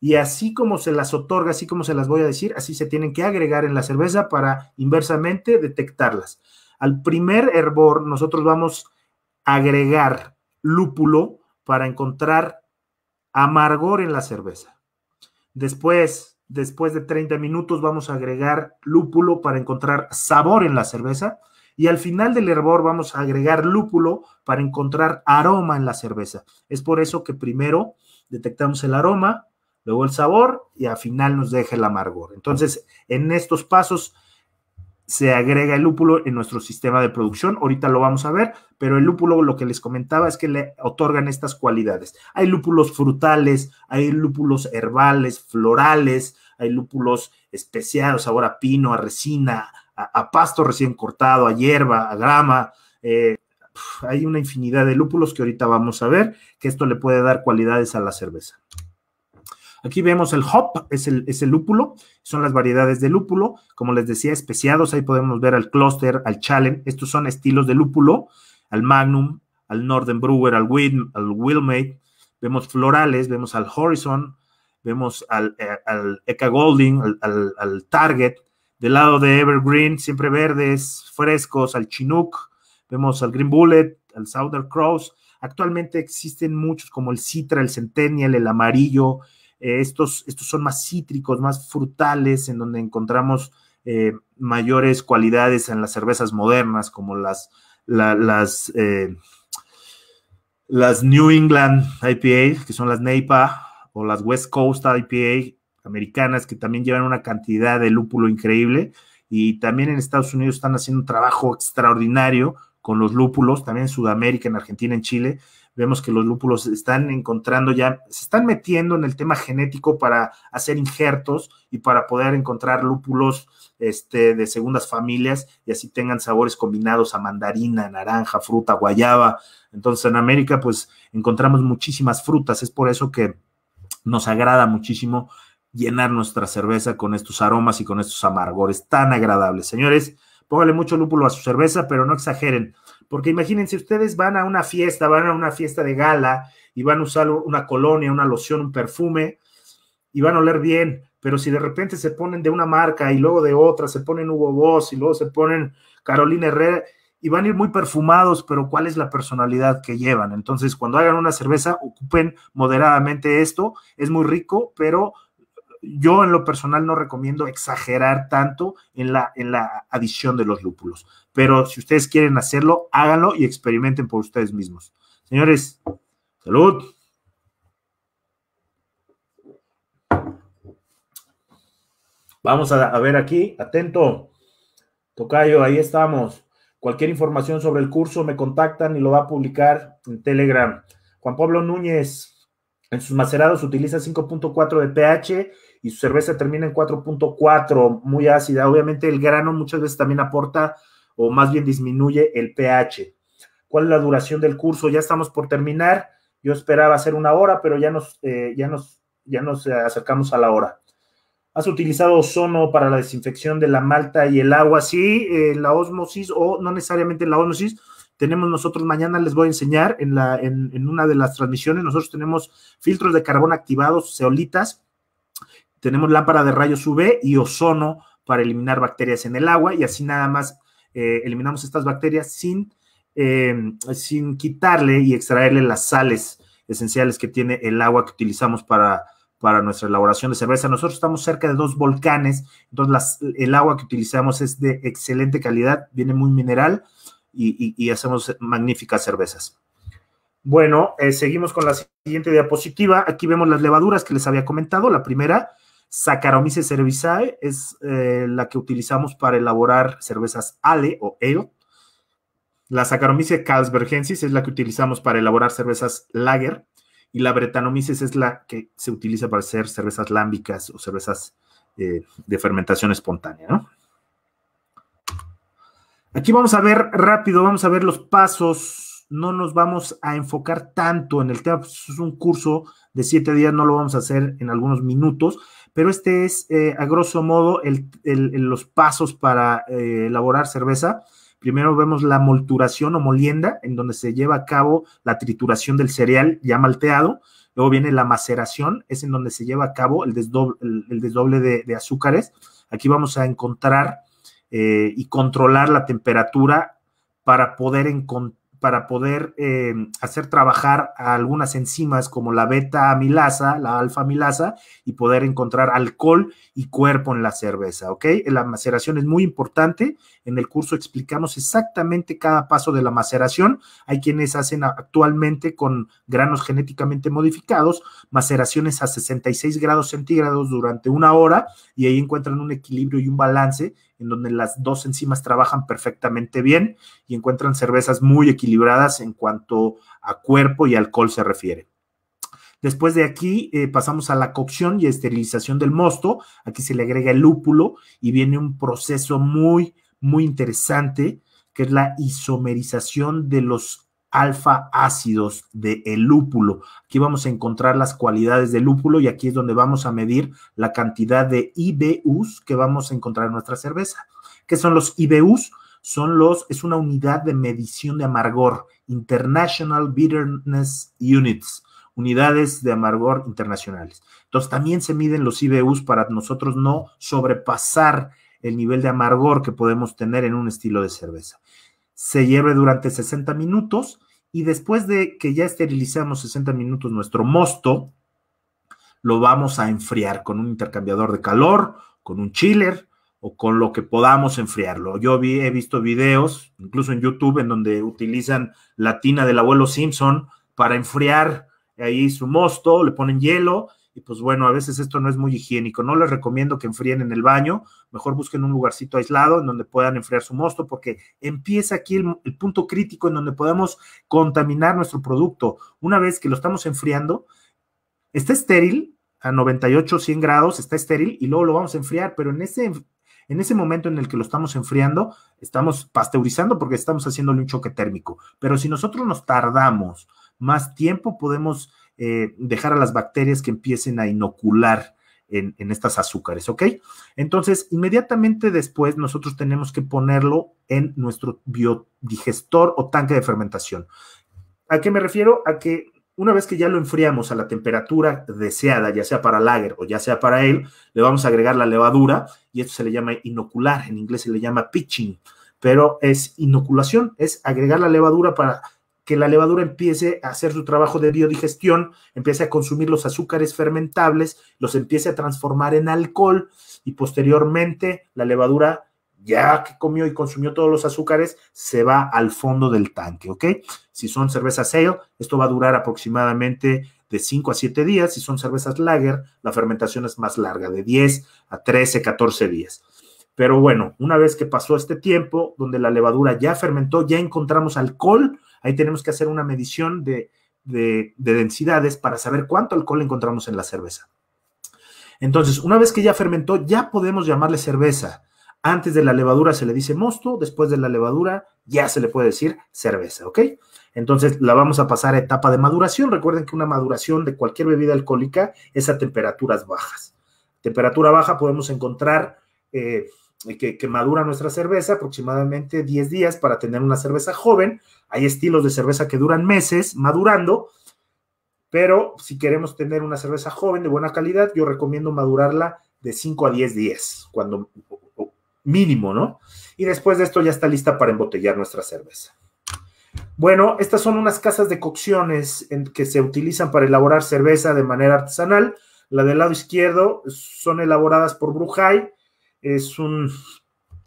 Y así como se las otorga, así como se las voy a decir, así se tienen que agregar en la cerveza para inversamente detectarlas. Al primer hervor, nosotros vamos a agregar lúpulo para encontrar amargor en la cerveza. Después, después de 30 minutos, vamos a agregar lúpulo para encontrar sabor en la cerveza y al final del hervor vamos a agregar lúpulo para encontrar aroma en la cerveza. Es por eso que primero detectamos el aroma, luego el sabor y al final nos deja el amargor. Entonces, en estos pasos se agrega el lúpulo en nuestro sistema de producción. Ahorita lo vamos a ver, pero el lúpulo, lo que les comentaba, es que le otorgan estas cualidades. Hay lúpulos frutales, hay lúpulos herbales, florales, hay lúpulos especiados, ahora pino, a resina, a, pasto recién cortado, a hierba, a grama. Eh, hay una infinidad de lúpulos que ahorita vamos a ver, que esto le puede dar cualidades a la cerveza. Aquí vemos el hop, es el, lúpulo, son las variedades de lúpulo, como les decía, especiados, ahí podemos ver al cluster, al challenge, estos son estilos de lúpulo, al magnum, al northern brewer, al, wind, al willmate. vemos florales, vemos al horizon, vemos al, eh, Eca Golding, al target, del lado de Evergreen, siempre verdes, frescos, al Chinook, vemos al Green Bullet, al Southern Cross. Actualmente existen muchos como el Citra, el Centennial, el Amarillo. Eh, estos, estos son más cítricos, más frutales, en donde encontramos eh, mayores cualidades en las cervezas modernas, como las, las, eh, las New England IPA, que son las NEIPA, o las West Coast IPA, americanas que también llevan una cantidad de lúpulo increíble y también en Estados Unidos están haciendo un trabajo extraordinario con los lúpulos, también en Sudamérica, en Argentina, en Chile. Vemos que los lúpulos están encontrando ya, se están metiendo en el tema genético para hacer injertos y para poder encontrar lúpulos este, de segundas familias y así tengan sabores combinados a mandarina, naranja, fruta, guayaba. Entonces en América pues encontramos muchísimas frutas, es por eso que nos agrada muchísimo llenar nuestra cerveza con estos aromas y con estos amargores tan agradables. Señores, póngale mucho lúpulo a su cerveza, pero no exageren, porque imagínense, ustedes van a una fiesta, van a una fiesta de gala y van a usar una colonia, una loción, un perfume y van a oler bien, pero si de repente se ponen de una marca y luego de otra, se ponen Hugo Boss y luego se ponen Carolina Herrera y van a ir muy perfumados, pero ¿cuál es la personalidad que llevan? Entonces, cuando hagan una cerveza, ocupen moderadamente esto, es muy rico, pero yo en lo personal no recomiendo exagerar tanto en la, adición de los lúpulos, pero si ustedes quieren hacerlo, háganlo y experimenten por ustedes mismos. Señores, salud. Vamos a, a ver aquí, atento. Tocayo, ahí estamos. Cualquier información sobre el curso me contactan y lo va a publicar en Telegram. Juan Pablo Núñez, en sus macerados utiliza 5.4 de pH y su cerveza termina en 4.4, muy ácida. Obviamente el grano muchas veces también aporta o más bien disminuye el pH. ¿Cuál es la duración del curso? Ya estamos por terminar. Yo esperaba hacer una hora, pero ya nos, eh, ya nos, ya nos acercamos a la hora. ¿Has utilizado ozono para la desinfección de la malta y el agua? Sí, eh, la osmosis o no necesariamente la osmosis. Tenemos nosotros, mañana les voy a enseñar en, la, en, una de las transmisiones, nosotros tenemos filtros de carbón activados, ceolitas, tenemos lámpara de rayos UV y ozono para eliminar bacterias en el agua y así nada más eh, eliminamos estas bacterias sin, em, sin quitarle y extraerle las sales esenciales que tiene el agua que utilizamos para, para nuestra elaboración de cerveza. Nosotros estamos cerca de dos volcanes, entonces el agua que utilizamos es de excelente calidad, viene muy mineral y, hacemos magníficas cervezas. Bueno, eh, seguimos con la siguiente diapositiva. Aquí vemos las levaduras que les había comentado. La primera Saccharomyces cerevisiae es eh, la que utilizamos para elaborar cervezas ale o ale. La Saccharomyces carlsbergensis es la que utilizamos para elaborar cervezas lager. Y la Brettanomyces es la que se utiliza para hacer cervezas lámbicas o cervezas eh, de fermentación espontánea, Aquí vamos a ver rápido, vamos a ver los pasos. No nos vamos a enfocar tanto en el tema, pues, es un curso de siete días, no lo vamos a hacer en algunos minutos, pero este es eh, a grosso modo los pasos para eh, elaborar cerveza. Primero vemos la molturación o molienda, en donde se lleva a cabo la trituración del cereal ya malteado. Luego viene la maceración, es en donde se lleva a cabo el desdoble, de, azúcares. Aquí vamos a encontrar eh, y controlar la temperatura para poder encontrar para poder eh, hacer trabajar algunas enzimas como la beta amilasa, la alfa amilasa, y poder encontrar alcohol y cuerpo en la cerveza, ¿ok? La maceración es muy importante. En el curso explicamos exactamente cada paso de la maceración. Hay quienes hacen actualmente con granos genéticamente modificados maceraciones a 66 grados centígrados durante una hora y ahí encuentran un equilibrio y un balance en donde las dos enzimas trabajan perfectamente bien y encuentran cervezas muy equilibradas en cuanto a cuerpo y alcohol se refiere. Después de aquí eh, pasamos a la cocción y esterilización del mosto. Aquí se le agrega el lúpulo y viene un proceso muy, muy interesante que es la isomerización de los alfa ácidos de el lúpulo. Aquí vamos a encontrar las cualidades del lúpulo y aquí es donde vamos a medir la cantidad de IBUs que vamos a encontrar en nuestra cerveza. ¿Qué son los IBUs? Son los, es una unidad de medición de amargor, International Bitterness Units, unidades de amargor internacionales. Entonces también se miden los IBUs para nosotros no sobrepasar el nivel de amargor que podemos tener en un estilo de cerveza se hierve durante 60 minutos y después de que ya esterilizamos 60 minutos nuestro mosto, lo vamos a enfriar con un intercambiador de calor, con un chiller o con lo que podamos enfriarlo. Yo he visto videos, incluso en YouTube, en donde utilizan la tina del abuelo Simpson para enfriar ahí su mosto, le ponen hielo y pues bueno, a veces esto no es muy higiénico. No les recomiendo que enfríen en el baño, mejor busquen un lugarcito aislado en donde puedan enfriar su mosto, porque empieza aquí el, punto crítico en donde podemos contaminar nuestro producto. Una vez que lo estamos enfriando, está estéril a 98, 100 grados, está estéril y luego lo vamos a enfriar, pero en ese en ese momento en el que lo estamos enfriando, estamos pasteurizando porque estamos haciéndole un choque térmico. Pero si nosotros nos tardamos más tiempo, podemos eh, dejar a las bacterias que empiecen a inocular en, en, estas azúcares, ¿ok? Entonces, inmediatamente después nosotros tenemos que ponerlo en nuestro biodigestor o tanque de fermentación. ¿A qué me refiero? A que una vez que ya lo enfriamos a la temperatura deseada, ya sea para lager o ya sea para él, le vamos a agregar la levadura y esto se le llama inocular, en inglés se le llama pitching, pero es inoculación, es agregar la levadura para que la levadura empiece a hacer su trabajo de biodigestión, empiece a consumir los azúcares fermentables, los empiece a transformar en alcohol y posteriormente la levadura, ya que comió y consumió todos los azúcares, se va al fondo del tanque, ¿ok? Si son cervezas ale, esto va a durar aproximadamente de 5 a 7 días. Si son cervezas lager, la fermentación es más larga, de 10 a 13, 14 días. Pero bueno, una vez que pasó este tiempo, donde la levadura ya fermentó, ya encontramos alcohol, Ahí tenemos que hacer una medición de, densidades para saber cuánto alcohol encontramos en la cerveza. Entonces, una vez que ya fermentó, ya podemos llamarle cerveza. Antes de la levadura se le dice mosto, después de la levadura ya se le puede decir cerveza, ¿ok? Entonces la vamos a pasar a etapa de maduración. Recuerden que una maduración de cualquier bebida alcohólica es a temperaturas bajas. Temperatura baja podemos encontrar eh, que, que, madura nuestra cerveza aproximadamente 10 días para tener una cerveza joven hay estilos de cerveza que duran meses madurando, pero si queremos tener una cerveza joven de buena calidad, yo recomiendo madurarla de 5 a 10 días, cuando mínimo, ¿no? Y después de esto ya está lista para embotellar nuestra cerveza. Bueno, estas son unas casas de cocciones en que se utilizan para elaborar cerveza de manera artesanal. La del lado izquierdo son elaboradas por Brujay. Es un,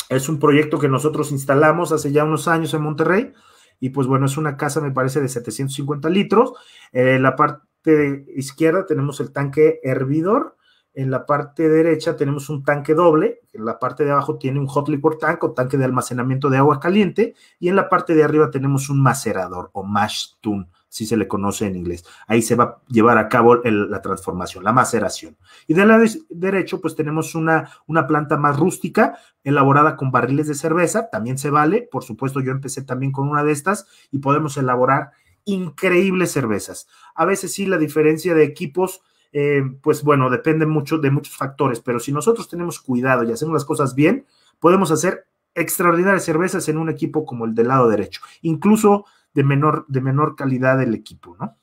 es un proyecto que nosotros instalamos hace ya unos años en Monterrey. Y pues bueno, es una casa, me parece, de 750 litros. En la parte izquierda tenemos el tanque hervidor. En la parte derecha tenemos un tanque doble, en la parte de abajo tiene un hot liquor tank o tanque de almacenamiento de agua caliente y en la parte de arriba tenemos un macerador o mash tun si se le conoce en inglés. Ahí se va a llevar a cabo la transformación, la maceración. Y del lado derecho, pues tenemos una, una planta más rústica, elaborada con barriles de cerveza, también se vale. Por supuesto, yo empecé también con una de estas y podemos elaborar increíbles cervezas. A veces sí, la diferencia de equipos, eh, pues bueno, depende mucho de muchos factores, pero si nosotros tenemos cuidado y hacemos las cosas bien, podemos hacer extraordinarias cervezas en un equipo como el del lado derecho. Incluso de menor, de menor calidad del equipo, ¿no?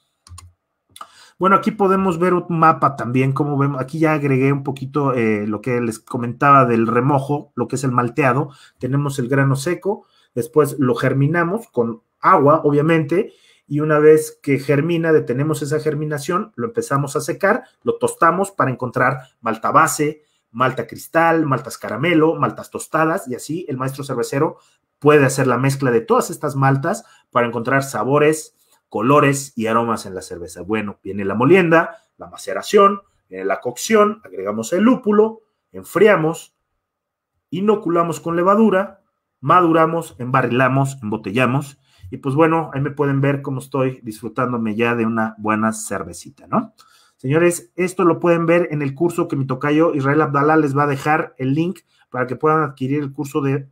Bueno, aquí podemos ver un mapa también, como vemos, aquí ya agregué un poquito eh, lo que les comentaba del remojo, lo que es el malteado. Tenemos el grano seco, después lo germinamos con agua, obviamente, y una vez que germina, detenemos esa germinación, lo empezamos a secar, lo tostamos para encontrar malta base, malta cristal, maltas caramelo, maltas tostadas, y así el maestro cervecero puede hacer la mezcla de todas estas maltas para encontrar sabores, colores y aromas en la cerveza. Bueno, viene la molienda, la maceración, viene la cocción, agregamos el lúpulo, enfriamos, inoculamos con levadura, maduramos, embarrilamos, embotellamos. Y pues bueno, ahí me pueden ver cómo estoy disfrutándome ya de una buena cervecita, ¿no? Señores, esto lo pueden ver en el curso que mi tocayo Israel Abdala les va a dejar el link para que puedan adquirir el curso de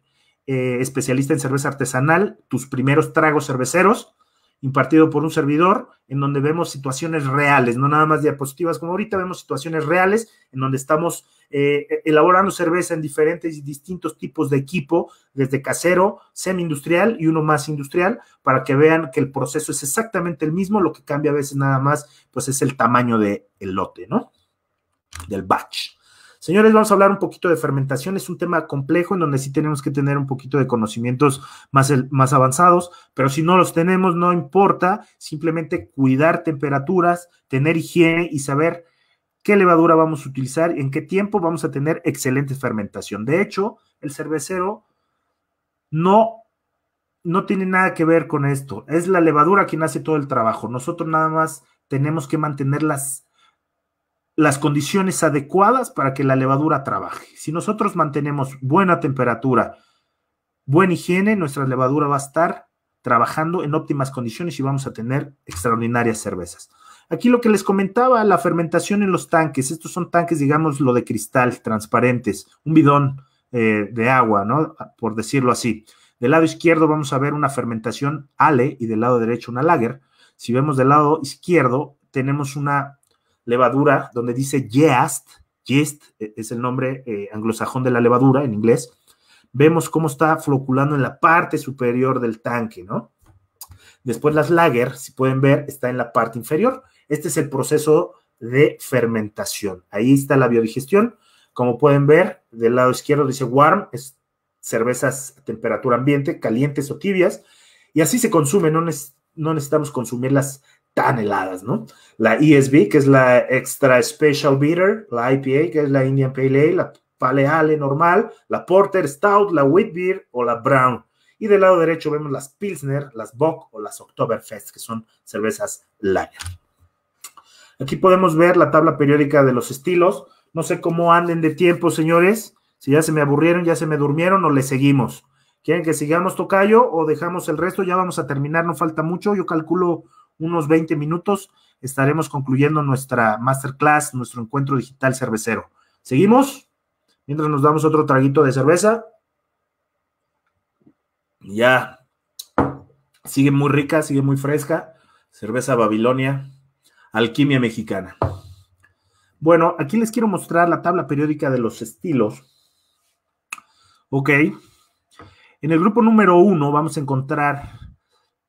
eh, especialista en cerveza artesanal, tus primeros tragos cerveceros, impartido por un servidor, en donde vemos situaciones reales, no nada más diapositivas como ahorita, vemos situaciones reales en donde estamos eh, elaborando cerveza en diferentes y distintos tipos de equipo, desde casero, semi-industrial y uno más industrial, para que vean que el proceso es exactamente el mismo, lo que cambia a veces nada más, pues es el tamaño del lote, ¿no? Del batch. Señores, vamos a hablar un poquito de fermentación. Es un tema complejo en donde sí tenemos que tener un poquito de conocimientos más, más avanzados, pero si no los tenemos, no importa. Simplemente cuidar temperaturas, tener higiene y saber qué levadura vamos a utilizar, y en qué tiempo vamos a tener excelente fermentación. De hecho, el cervecero no no tiene nada que ver con esto. Es la levadura quien hace todo el trabajo. Nosotros nada más tenemos que mantenerlas las condiciones adecuadas para que la levadura trabaje. Si nosotros mantenemos buena temperatura, buena higiene, nuestra levadura va a estar trabajando en óptimas condiciones y vamos a tener extraordinarias cervezas. Aquí lo que les comentaba, la fermentación en los tanques, estos son tanques, digamos, lo de cristal, transparentes, un bidón eh, de agua, ¿no? Por decirlo así. Del lado izquierdo vamos a ver una fermentación ale y del lado derecho una lager. Si vemos del lado izquierdo, tenemos una levadura, donde dice yeast, yeast e, es el nombre eh, anglosajón de la levadura en inglés, vemos cómo está floculando en la parte superior del tanque, ¿no? Después las lager, si pueden ver, está en la parte inferior. Este es el proceso de fermentación. Ahí está la biodigestión. Como pueden ver, del lado izquierdo dice warm, es cervezas a temperatura ambiente, calientes o tibias. Y así se consume, no necesitamos consumirlas tan heladas, ¿no? La ESB, que es la Extra Special Beater la IPA, que es la Indian Pale Ale, la Pale Ale normal, la Porter Stout, la Wheat o la Brown. Y del lado derecho vemos las Pilsner, las Bock o las Oktoberfest, que son cervezas lager. Aquí podemos ver la tabla periódica de los estilos. No sé cómo anden de tiempo, señores. Si ya se me aburrieron, ya se me durmieron o le seguimos. ¿Quieren que sigamos tocayo o dejamos el resto? Ya vamos a terminar, no falta mucho. Yo calculo unos 20 minutos estaremos concluyendo nuestra masterclass, nuestro encuentro digital cervecero. ¿Seguimos? Mientras nos damos otro traguito de cerveza. Ya. Sigue muy rica, sigue muy fresca. Cerveza Babilonia, alquimia mexicana. Bueno, aquí les quiero mostrar la tabla periódica de los estilos. Ok. En el grupo número uno vamos a encontrar.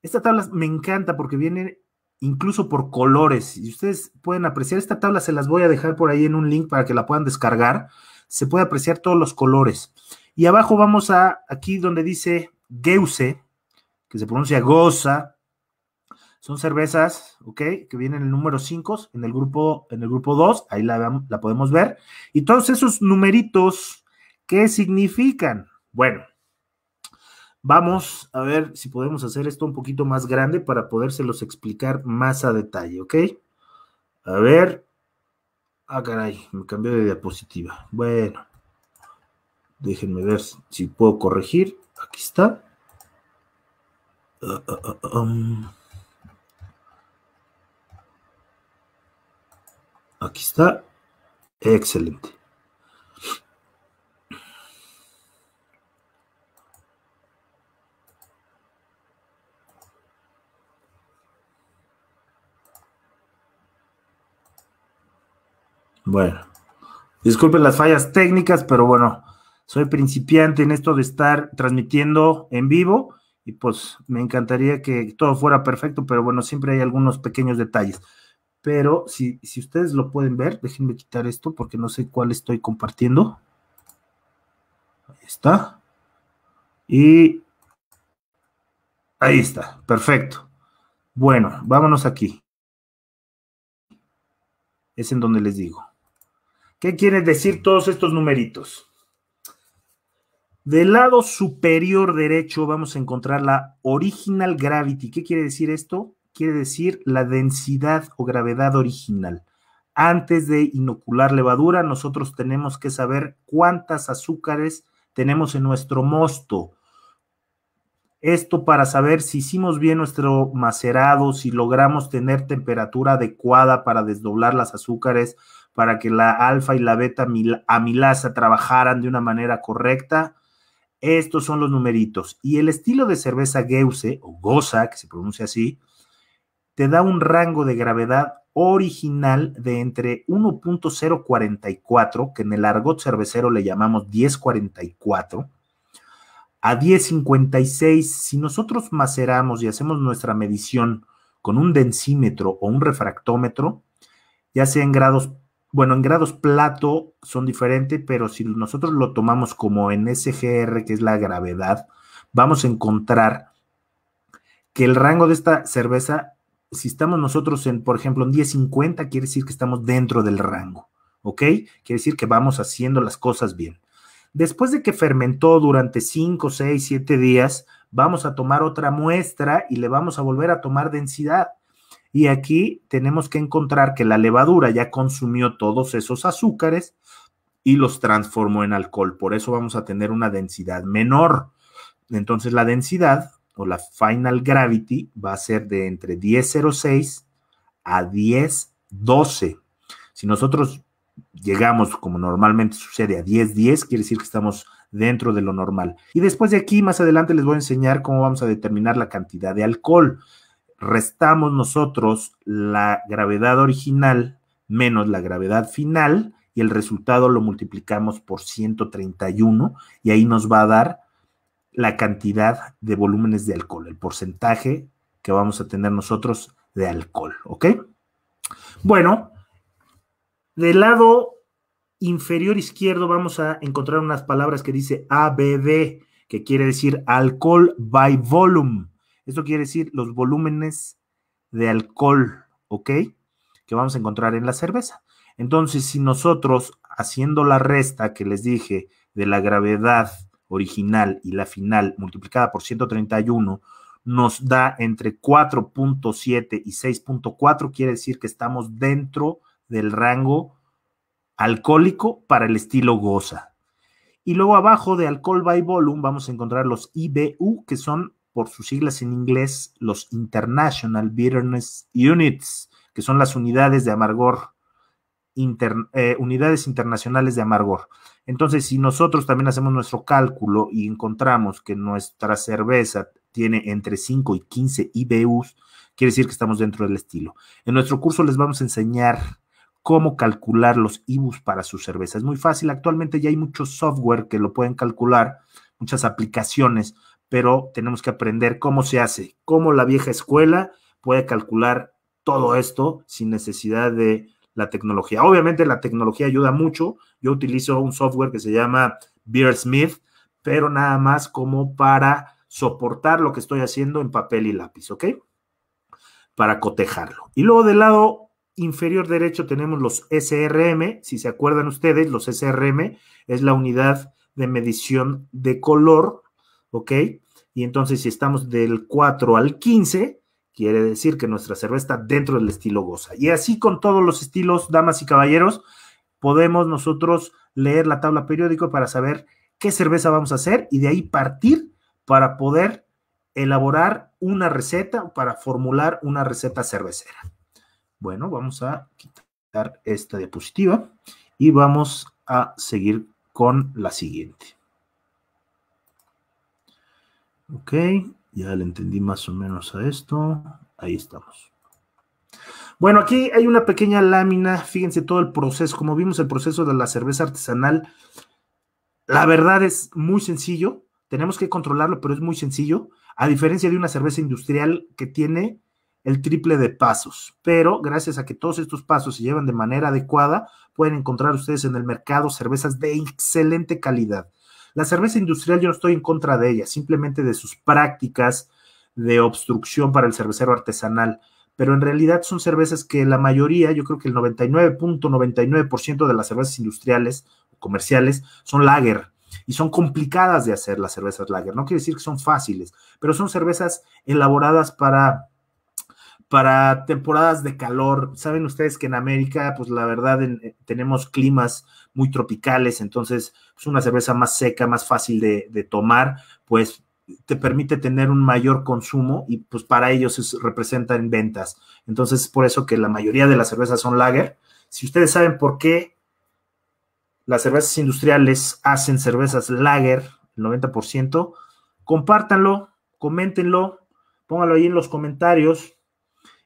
Esta tabla me encanta porque viene incluso por colores. y ustedes pueden apreciar esta tabla, se las voy a dejar por ahí en un link para que la puedan descargar. Se puede apreciar todos los colores. Y abajo vamos a aquí donde dice Geuse, que se pronuncia Goza. Son cervezas, ¿ok? Que vienen en el número 5, en el grupo, en el grupo 2, ahí la podemos ver. Y todos esos numeritos, ¿qué significan? Bueno, Vamos a ver si podemos hacer esto un poquito más grande para podérselos explicar más a detalle, ¿ok? A ver. Ah, caray, me cambié de diapositiva. Bueno, déjenme ver si puedo corregir. Aquí está. Ah, ah, ah, um. Aquí está. Excelente. Bueno, disculpen las fallas técnicas, pero bueno, soy principiante en esto de estar transmitiendo en vivo y pues me encantaría que todo fuera perfecto, pero bueno, siempre hay algunos pequeños detalles. Pero si, si ustedes lo pueden ver, déjenme quitar esto porque no sé cuál estoy compartiendo. Ahí está. Y ahí está, perfecto. Bueno, vámonos aquí. Es en donde les digo. ¿Qué quieren decir todos estos numeritos? Del lado superior derecho vamos a encontrar la original gravity. ¿Qué quiere decir esto? Quiere decir la densidad o gravedad original. Antes de inocular levadura, nosotros tenemos que saber cuántas azúcares tenemos en nuestro mosto. Esto para saber si hicimos bien nuestro macerado, si logramos tener temperatura adecuada para desdoblar las azúcares, para que la alfa y la beta amilasa trabajaran de una manera correcta. Estos son los numeritos. Y el estilo de cerveza Geuse o Goza, que se pronuncia así, te da un rango de gravedad original de entre 1.044, que en el argot cervecero le llamamos 1044, a 10.56, si nosotros maceramos y hacemos nuestra medición con un densímetro o un refractómetro, ya sea en grados bueno, en grados plato son diferentes, pero si nosotros lo tomamos como en SGR, que es la gravedad, vamos a encontrar que el rango de esta cerveza, si estamos nosotros en, por ejemplo, en 10.50, quiere decir que estamos dentro del rango, ¿ok? Quiere decir que vamos haciendo las cosas bien. Después de que fermentó durante 5, 6, 7 días, vamos a tomar otra muestra y le vamos a volver a tomar densidad. Y aquí tenemos que encontrar que la levadura ya consumió todos esos azúcares y los transformó en alcohol. Por eso vamos a tener una densidad menor. Entonces la densidad o la final gravity va a ser de entre 10.06 a 10.12. Si nosotros llegamos, como normalmente sucede, a 10.10, quiere decir que estamos dentro de lo normal. Y después de aquí, más adelante, les voy a enseñar cómo vamos a determinar la cantidad de alcohol restamos nosotros la gravedad original menos la gravedad final y el resultado lo multiplicamos por 131 y ahí nos va a dar la cantidad de volúmenes de alcohol, el porcentaje que vamos a tener nosotros de alcohol, ¿ok? Bueno, del lado inferior izquierdo vamos a encontrar unas palabras que dice ABV, que quiere decir alcohol by volume. Esto quiere decir los volúmenes de alcohol, ¿ok? Que vamos a encontrar en la cerveza. Entonces, si nosotros, haciendo la resta que les dije de la gravedad original y la final multiplicada por 131, nos da entre 4.7 y 6.4, quiere decir que estamos dentro del rango alcohólico para el estilo goza. Y luego abajo de alcohol by volume vamos a encontrar los IBU, que son por sus siglas en inglés, los International Bitterness Units, que son las unidades de amargor, eh, unidades internacionales de amargor. Entonces, si nosotros también hacemos nuestro cálculo y encontramos que nuestra cerveza tiene entre 5 y 15 IBUs, quiere decir que estamos dentro del estilo. En nuestro curso les vamos a enseñar cómo calcular los IBUs para su cerveza. Es muy fácil, actualmente ya hay mucho software que lo pueden calcular, muchas aplicaciones pero tenemos que aprender cómo se hace, cómo la vieja escuela puede calcular todo esto sin necesidad de la tecnología. Obviamente la tecnología ayuda mucho. Yo utilizo un software que se llama Beersmith, pero nada más como para soportar lo que estoy haciendo en papel y lápiz, ¿ok? Para cotejarlo. Y luego del lado inferior derecho tenemos los SRM. Si se acuerdan ustedes, los SRM es la unidad de medición de color, ¿ok? Y entonces si estamos del 4 al 15, quiere decir que nuestra cerveza está dentro del estilo goza. Y así con todos los estilos, damas y caballeros, podemos nosotros leer la tabla periódica para saber qué cerveza vamos a hacer y de ahí partir para poder elaborar una receta, para formular una receta cervecera. Bueno, vamos a quitar esta diapositiva y vamos a seguir con la siguiente. Ok, ya le entendí más o menos a esto. Ahí estamos. Bueno, aquí hay una pequeña lámina. Fíjense todo el proceso. Como vimos el proceso de la cerveza artesanal, la verdad es muy sencillo. Tenemos que controlarlo, pero es muy sencillo. A diferencia de una cerveza industrial que tiene el triple de pasos. Pero gracias a que todos estos pasos se llevan de manera adecuada, pueden encontrar ustedes en el mercado cervezas de excelente calidad. La cerveza industrial yo no estoy en contra de ella, simplemente de sus prácticas de obstrucción para el cervecero artesanal. Pero en realidad son cervezas que la mayoría, yo creo que el 99.99% de las cervezas industriales o comerciales son lager y son complicadas de hacer las cervezas lager. No quiere decir que son fáciles, pero son cervezas elaboradas para para temporadas de calor. Saben ustedes que en América, pues la verdad, eh, tenemos climas muy tropicales, entonces es pues, una cerveza más seca, más fácil de, tomar, pues te permite tener un mayor consumo y pues para ellos representan representa ventas. Entonces, es por eso que la mayoría de las cervezas son lager. Si ustedes saben por qué las cervezas industriales hacen cervezas lager, el 90%, compártanlo, coméntenlo, pónganlo ahí en los comentarios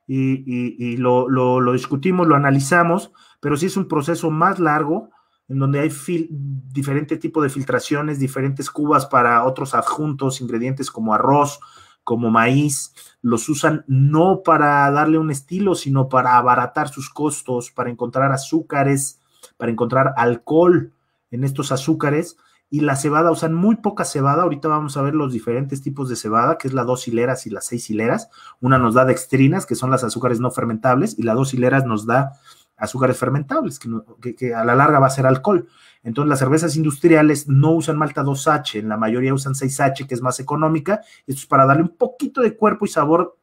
y, lo, discutimos, lo analizamos, pero sí es un proceso más largo en donde hay diferentes tipos de filtraciones, diferentes cubas para otros adjuntos, ingredientes como arroz, como maíz, los usan no para darle un estilo, sino para abaratar sus costos, para encontrar azúcares, para encontrar alcohol en estos azúcares y la cebada usan muy poca cebada. Ahorita vamos a ver los diferentes tipos de cebada, que es la dos hileras y las seis hileras. Una nos da dextrinas, que son las azúcares no fermentables, y la dos hileras nos da azúcares fermentables, que, a la larga va a ser alcohol. Entonces, las cervezas industriales no usan malta 2H, en la mayoría usan 6H, que es más económica. Esto es para darle un poquito de cuerpo y sabor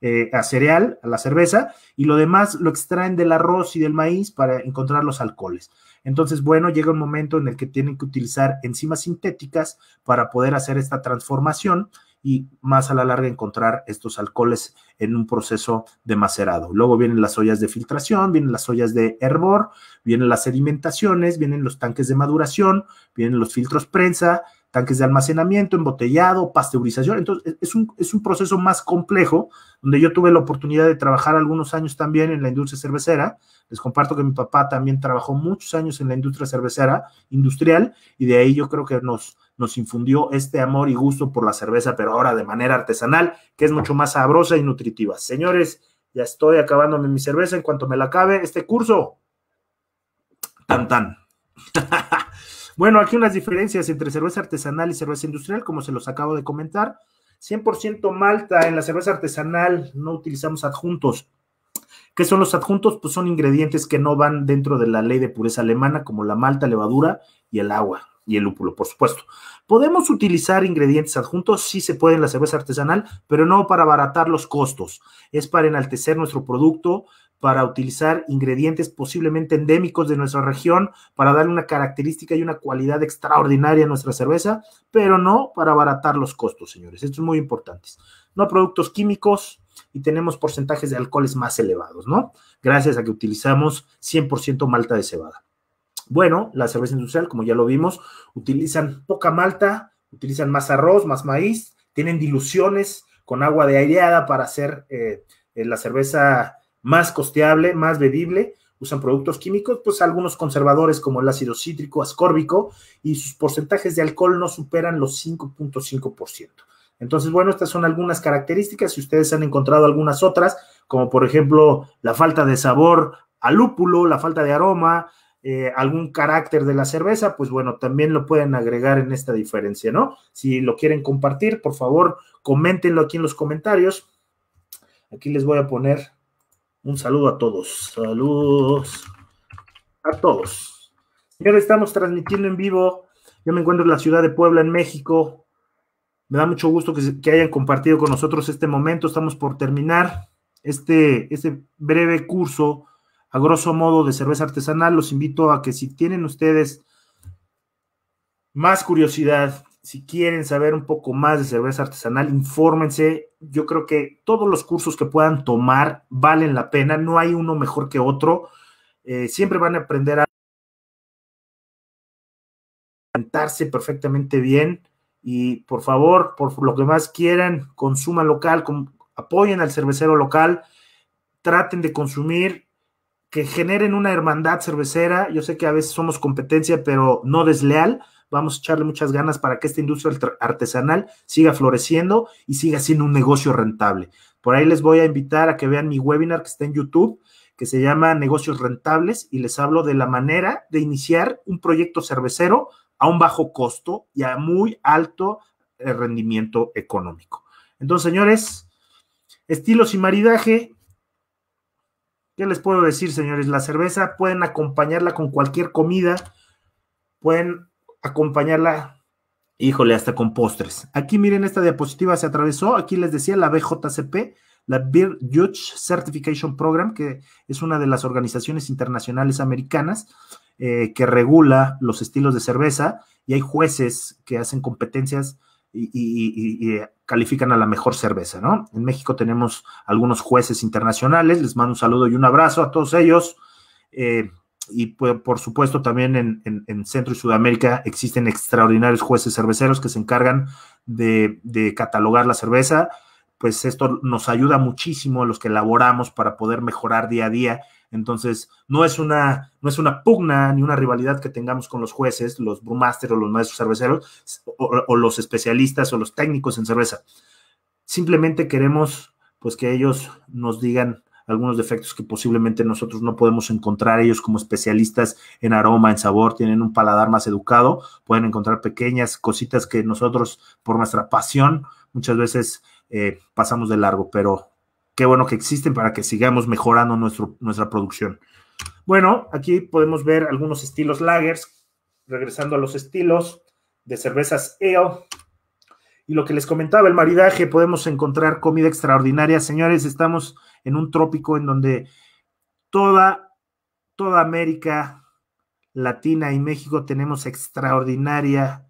eh, a cereal, a la cerveza, y lo demás lo extraen del arroz y del maíz para encontrar los alcoholes. Entonces, bueno, llega un momento en el que tienen que utilizar enzimas sintéticas para poder hacer esta transformación y más a la larga encontrar estos alcoholes en un proceso de macerado. Luego vienen las ollas de filtración, vienen las ollas de hervor, vienen las sedimentaciones, vienen los tanques de maduración, vienen los filtros prensa, tanques de almacenamiento, embotellado, pasteurización. Entonces, es un, proceso más complejo, donde yo tuve la oportunidad de trabajar algunos años también en la industria cervecera. Les comparto que mi papá también trabajó muchos años en la industria cervecera industrial y de ahí yo creo que nos, nos infundió este amor y gusto por la cerveza, pero ahora de manera artesanal, que es mucho más sabrosa y nutritiva. Señores, ya estoy acabándome mi cerveza en cuanto me la acabe este curso. Tan tan. (laughs) Bueno, aquí unas diferencias entre cerveza artesanal y cerveza industrial, como se los acabo de comentar. 100% malta en la cerveza artesanal, no utilizamos adjuntos. ¿Qué son los adjuntos? Pues son ingredientes que no van dentro de la ley de pureza alemana, como la malta, levadura y el agua y el lúpulo, por supuesto. ¿Podemos utilizar ingredientes adjuntos? Sí se puede en la cerveza artesanal, pero no para abaratar los costos. Es para enaltecer nuestro producto, para utilizar ingredientes posiblemente endémicos de nuestra región para darle una característica y una cualidad extraordinaria a nuestra cerveza, pero no para abaratar los costos, señores. Esto es muy importante. No productos químicos y tenemos porcentajes de alcoholes más elevados, ¿no? Gracias a que utilizamos 100% malta de cebada. Bueno, la cerveza industrial, como ya lo vimos, utilizan poca malta, utilizan más arroz, más maíz, tienen diluciones con agua de aireada para hacer eh, eh, la cerveza más costeable, más bebible, usan productos químicos, pues algunos conservadores como el ácido cítrico, ascórbico, y sus porcentajes de alcohol no superan los 5.5%. Entonces, bueno, estas son algunas características. Si ustedes han encontrado algunas otras, como por ejemplo la falta de sabor al lúpulo, la falta de aroma, eh, algún carácter de la cerveza, pues bueno, también lo pueden agregar en esta diferencia, ¿no? Si lo quieren compartir, por favor, coméntenlo aquí en los comentarios. Aquí les voy a poner un saludo a todos. Saludos a todos. Señores, estamos transmitiendo en vivo. Yo me encuentro en la ciudad de Puebla, en México. Me da mucho gusto que, hayan compartido con nosotros este momento. Estamos por terminar este, este breve curso, a grosso modo, de cerveza artesanal. Los invito a que si tienen ustedes más curiosidad si quieren saber un poco más de cerveza artesanal, infórmense. Yo creo que todos los cursos que puedan tomar valen la pena, no hay uno mejor que otro. Eh, siempre van a aprender a cantarse perfectamente bien. Y por favor, por lo que más quieran, consuman local, apoyen al cervecero local, traten de consumir, que generen una hermandad cervecera. Yo sé que a veces somos competencia, pero no desleal vamos a echarle muchas ganas para que esta industria artesanal siga floreciendo y siga siendo un negocio rentable. Por ahí les voy a invitar a que vean mi webinar que está en YouTube, que se llama Negocios Rentables, y les hablo de la manera de iniciar un proyecto cervecero a un bajo costo y a muy alto eh, rendimiento económico. Entonces, señores, estilos y maridaje, ¿Qué les puedo decir, señores? La cerveza pueden acompañarla con cualquier comida, pueden acompañarla, híjole, hasta con postres. Aquí miren, esta diapositiva se atravesó, aquí les decía la BJCP, la Beer Judge Certification Program, que es una de las organizaciones internacionales americanas eh, que regula los estilos de cerveza y hay jueces que hacen competencias y, eh, califican a la mejor cerveza, ¿no? En México tenemos algunos jueces internacionales, les mando un saludo y un abrazo a todos ellos. Eh, y por supuesto también en, Centro y Sudamérica existen extraordinarios jueces cerveceros que se encargan de, catalogar la cerveza, pues esto nos ayuda muchísimo a los que elaboramos para poder mejorar día a día. Entonces, no es una, no es una pugna ni una rivalidad que tengamos con los jueces, los brewmasters o los maestros cerveceros o, o los especialistas o los técnicos en cerveza. Simplemente queremos pues que ellos nos digan algunos defectos que posiblemente nosotros no podemos encontrar. Ellos como especialistas en aroma, en sabor, tienen un paladar más educado, pueden encontrar pequeñas cositas que nosotros, por nuestra pasión, muchas veces eh, pasamos de largo, pero qué bueno que existen para que sigamos mejorando nuestro, nuestra producción. Bueno, aquí podemos ver algunos estilos lagers, regresando a los estilos de cervezas ale. Y lo que les comentaba, el maridaje, podemos encontrar comida extraordinaria. Señores, estamos en un trópico en donde toda, toda América Latina y México tenemos extraordinaria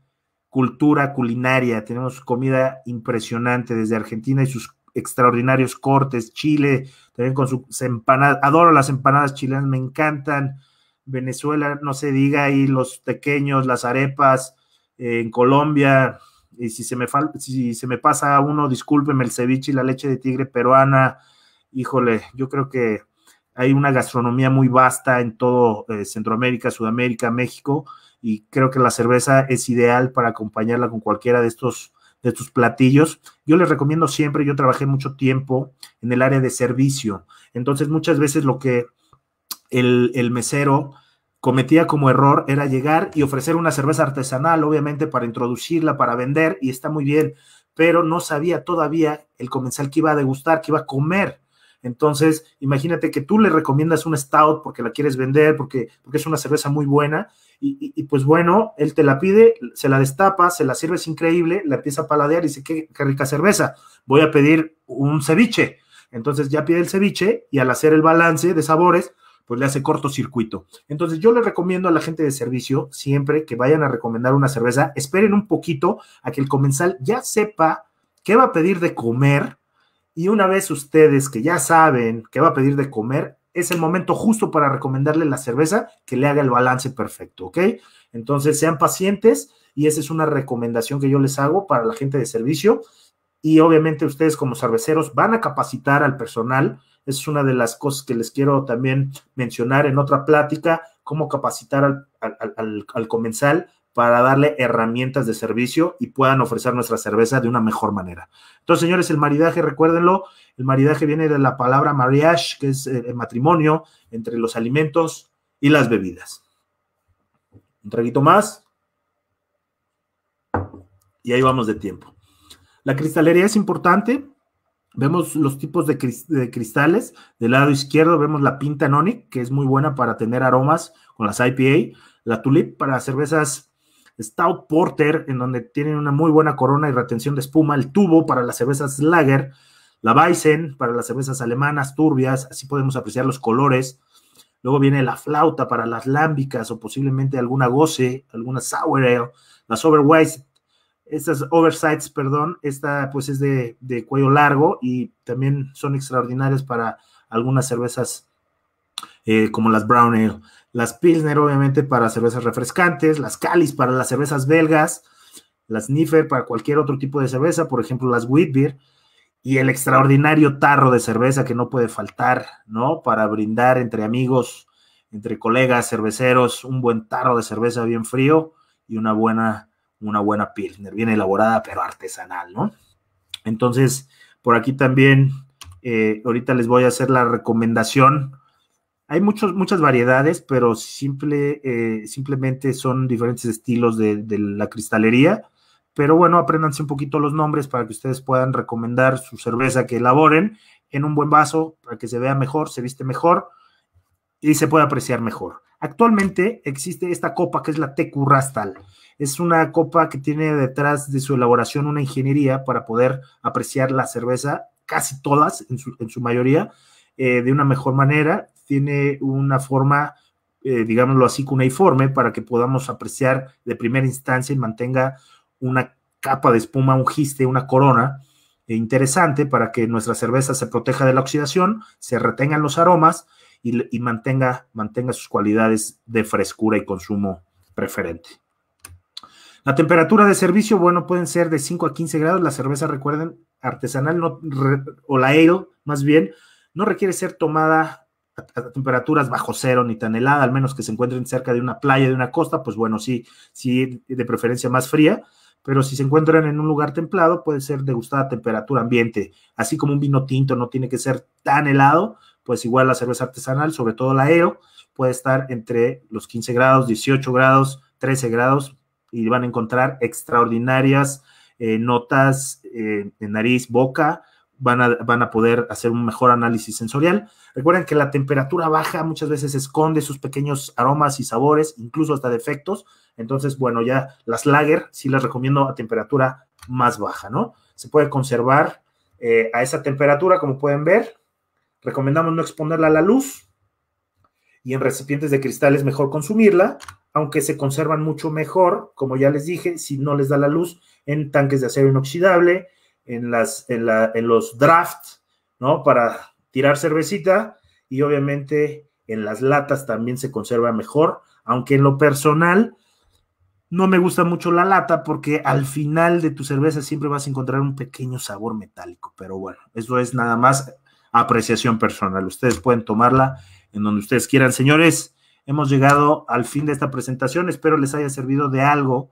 cultura culinaria, tenemos comida impresionante desde Argentina y sus extraordinarios cortes, Chile, también con sus empanadas, adoro las empanadas chilenas, me encantan, Venezuela, no se diga, y los pequeños, las arepas, eh, en Colombia, y si se me, fal si se me pasa uno, discúlpeme, el ceviche y la leche de tigre peruana, híjole, yo creo que hay una gastronomía muy vasta en todo eh, Centroamérica, Sudamérica, México, y creo que la cerveza es ideal para acompañarla con cualquiera de estos, de platillos. Yo les recomiendo siempre, yo trabajé mucho tiempo en el área de servicio, entonces muchas veces lo que el, el mesero cometía como error era llegar y ofrecer una cerveza artesanal, obviamente para introducirla, para vender, y está muy bien, pero no sabía todavía el comensal que iba a degustar, que iba a comer. Entonces, imagínate que tú le recomiendas un stout porque la quieres vender, porque, porque es una cerveza muy buena, y, pues bueno, él te la pide, se la destapa, se la sirve, es increíble, la empieza a paladear y dice, qué rica cerveza, voy a pedir un ceviche. Entonces ya pide el ceviche y al hacer el balance de sabores, pues le hace cortocircuito. Entonces yo le recomiendo a la gente de servicio, siempre que vayan a recomendar una cerveza, esperen un poquito a que el comensal ya sepa qué va a pedir de comer y una vez ustedes que ya saben qué va a pedir de comer, es el momento justo para recomendarle la cerveza que le haga el balance perfecto, ¿ok? Entonces sean pacientes y esa es una recomendación que yo les hago para la gente de servicio. Y obviamente ustedes como cerveceros van a capacitar al personal es una de las cosas que les quiero también mencionar en otra plática, cómo capacitar al, comensal para darle herramientas de servicio y puedan ofrecer nuestra cerveza de una mejor manera. Entonces, señores, el maridaje, recuérdenlo, el maridaje viene de la palabra mariage, que es eh, el matrimonio entre los alimentos y las bebidas. Un traguito más. Y ahí vamos de tiempo. La cristalería es importante, Vemos los tipos de, cristales. Del lado izquierdo vemos la Pinta Nonic, que es muy buena para tener aromas con las IPA. La Tulip para cervezas Stout Porter, en donde tienen una muy buena corona y retención de espuma. El Tubo para las cervezas Lager. La bison para las cervezas alemanas turbias. Así podemos apreciar los colores. Luego viene la flauta para las lámbicas o posiblemente alguna goce, alguna sour ale. Las Overwise estas oversights, perdón, esta pues es de, cuello largo y también son extraordinarias para algunas cervezas eh, como las brown ale, las pilsner obviamente para cervezas refrescantes, las calis para las cervezas belgas, las Niffer para cualquier otro tipo de cerveza, por ejemplo las Whitbeer, y el extraordinario tarro de cerveza que no puede faltar, ¿no? Para brindar entre amigos, entre colegas cerveceros, un buen tarro de cerveza bien frío y una buena una buena Pilsner, bien elaborada, pero artesanal, ¿no? Entonces, por aquí también, eh, ahorita les voy a hacer la recomendación. Hay muchos, muchas variedades, pero simple, eh, simplemente son diferentes estilos de, la cristalería. Pero bueno, apréndanse un poquito los nombres para que ustedes puedan recomendar su cerveza que elaboren en un buen vaso para que se vea mejor, se viste mejor y se pueda apreciar mejor. Actualmente existe esta copa que es la Tecurrastal, es una copa que tiene detrás de su elaboración una ingeniería para poder apreciar la cerveza, casi todas en su, mayoría, eh, de una mejor manera. Tiene una forma, eh, digámoslo así, cuneiforme para que podamos apreciar de primera instancia y mantenga una capa de espuma, un giste, una corona eh, interesante para que nuestra cerveza se proteja de la oxidación, se retengan los aromas y, mantenga sus cualidades de frescura y consumo preferente. La temperatura de servicio, bueno, pueden ser de 5 a 15 grados. La cerveza, recuerden, artesanal no, o la ale, más bien, no requiere ser tomada a, temperaturas bajo cero ni tan helada, al menos que se encuentren cerca de una playa, de una costa, pues bueno, sí, sí, de preferencia más fría. Pero si se encuentran en un lugar templado, puede ser degustada a temperatura ambiente. Así como un vino tinto no tiene que ser tan helado, pues igual la cerveza artesanal, sobre todo la ale, puede estar entre los 15 grados, 18 grados, 13 grados, y van a encontrar extraordinarias eh, notas eh, de nariz, boca, Van a, poder hacer un mejor análisis sensorial. Recuerden que la temperatura baja muchas veces esconde sus pequeños aromas y sabores, incluso hasta defectos. Entonces, bueno, ya las lager sí las recomiendo a temperatura más baja, ¿no? Se puede conservar eh, a esa temperatura, como pueden ver. Recomendamos no exponerla a la luz y en recipientes de cristal es mejor consumirla aunque se conservan mucho mejor, como ya les dije, si no les da la luz en tanques de acero inoxidable, en, las, en, los drafts, ¿no? Para tirar cervecita y obviamente en las latas también se conserva mejor, aunque en lo personal no me gusta mucho la lata porque al final de tu cerveza siempre vas a encontrar un pequeño sabor metálico, pero bueno, eso es nada más apreciación personal. Ustedes pueden tomarla en donde ustedes quieran, señores hemos llegado al fin de esta presentación. Espero les haya servido de algo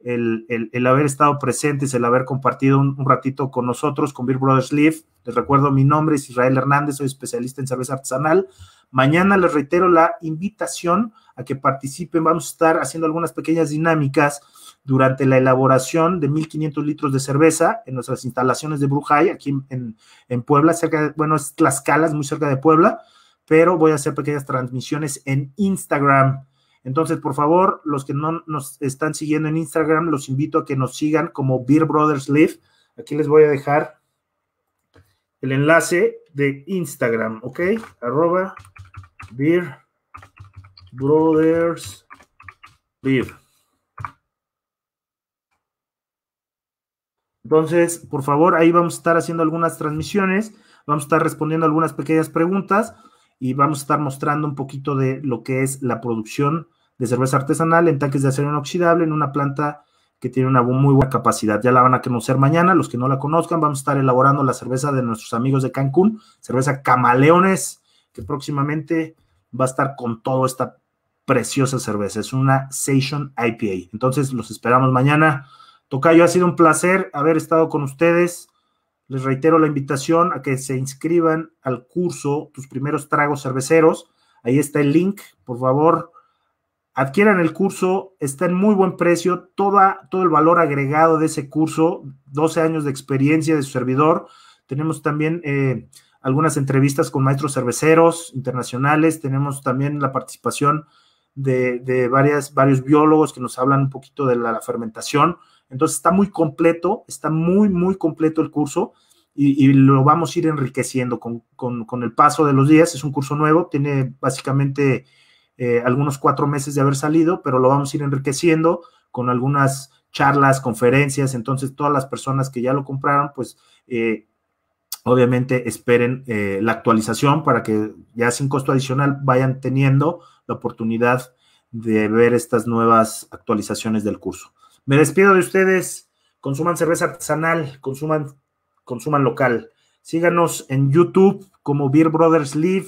el, haber estado presentes, el haber compartido un, ratito con nosotros, con Beer Brothers Leaf. Les recuerdo, mi nombre es Israel Hernández, soy especialista en cerveza artesanal. Mañana les reitero la invitación a que participen. Vamos a estar haciendo algunas pequeñas dinámicas durante la elaboración de 1.500 litros de cerveza en nuestras instalaciones de Brujay, aquí en, en Puebla, cerca de, bueno, es Tlaxcala, es muy cerca de Puebla pero voy a hacer pequeñas transmisiones en Instagram. Entonces, por favor, los que no nos están siguiendo en Instagram, los invito a que nos sigan como Beer Brothers Live. Aquí les voy a dejar el enlace de Instagram, ¿ok? Arroba Beer Brothers Live. Entonces, por favor, ahí vamos a estar haciendo algunas transmisiones, vamos a estar respondiendo algunas pequeñas preguntas y vamos a estar mostrando un poquito de lo que es la producción de cerveza artesanal en tanques de acero inoxidable en una planta que tiene una muy buena capacidad. Ya la van a conocer mañana, los que no la conozcan, vamos a estar elaborando la cerveza de nuestros amigos de Cancún, cerveza Camaleones, que próximamente va a estar con toda esta preciosa cerveza. Es una session IPA. Entonces, los esperamos mañana. Tocayo, ha sido un placer haber estado con ustedes. Les reitero la invitación a que se inscriban al curso Tus primeros tragos cerveceros. Ahí está el link, por favor. Adquieran el curso, está en muy buen precio, toda, todo el valor agregado de ese curso, 12 años de experiencia de su servidor. Tenemos también eh, algunas entrevistas con maestros cerveceros internacionales, tenemos también la participación de, varias, varios biólogos que nos hablan un poquito de la fermentación. Entonces está muy completo, está muy, muy completo el curso y, lo vamos a ir enriqueciendo con, el paso de los días. Es un curso nuevo, tiene básicamente eh, algunos cuatro meses de haber salido, pero lo vamos a ir enriqueciendo con algunas charlas, conferencias. Entonces todas las personas que ya lo compraron, pues... Eh, obviamente esperen eh, la actualización para que ya sin costo adicional vayan teniendo la oportunidad de ver estas nuevas actualizaciones del curso. Me despido de ustedes. Consuman cerveza artesanal, consuman, consuman local. Síganos en YouTube como Beer Brothers Live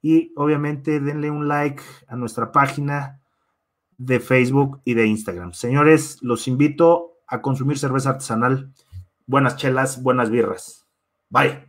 y obviamente denle un like a nuestra página de Facebook y de Instagram. Señores, los invito a consumir cerveza artesanal. Buenas chelas, buenas birras. Bye.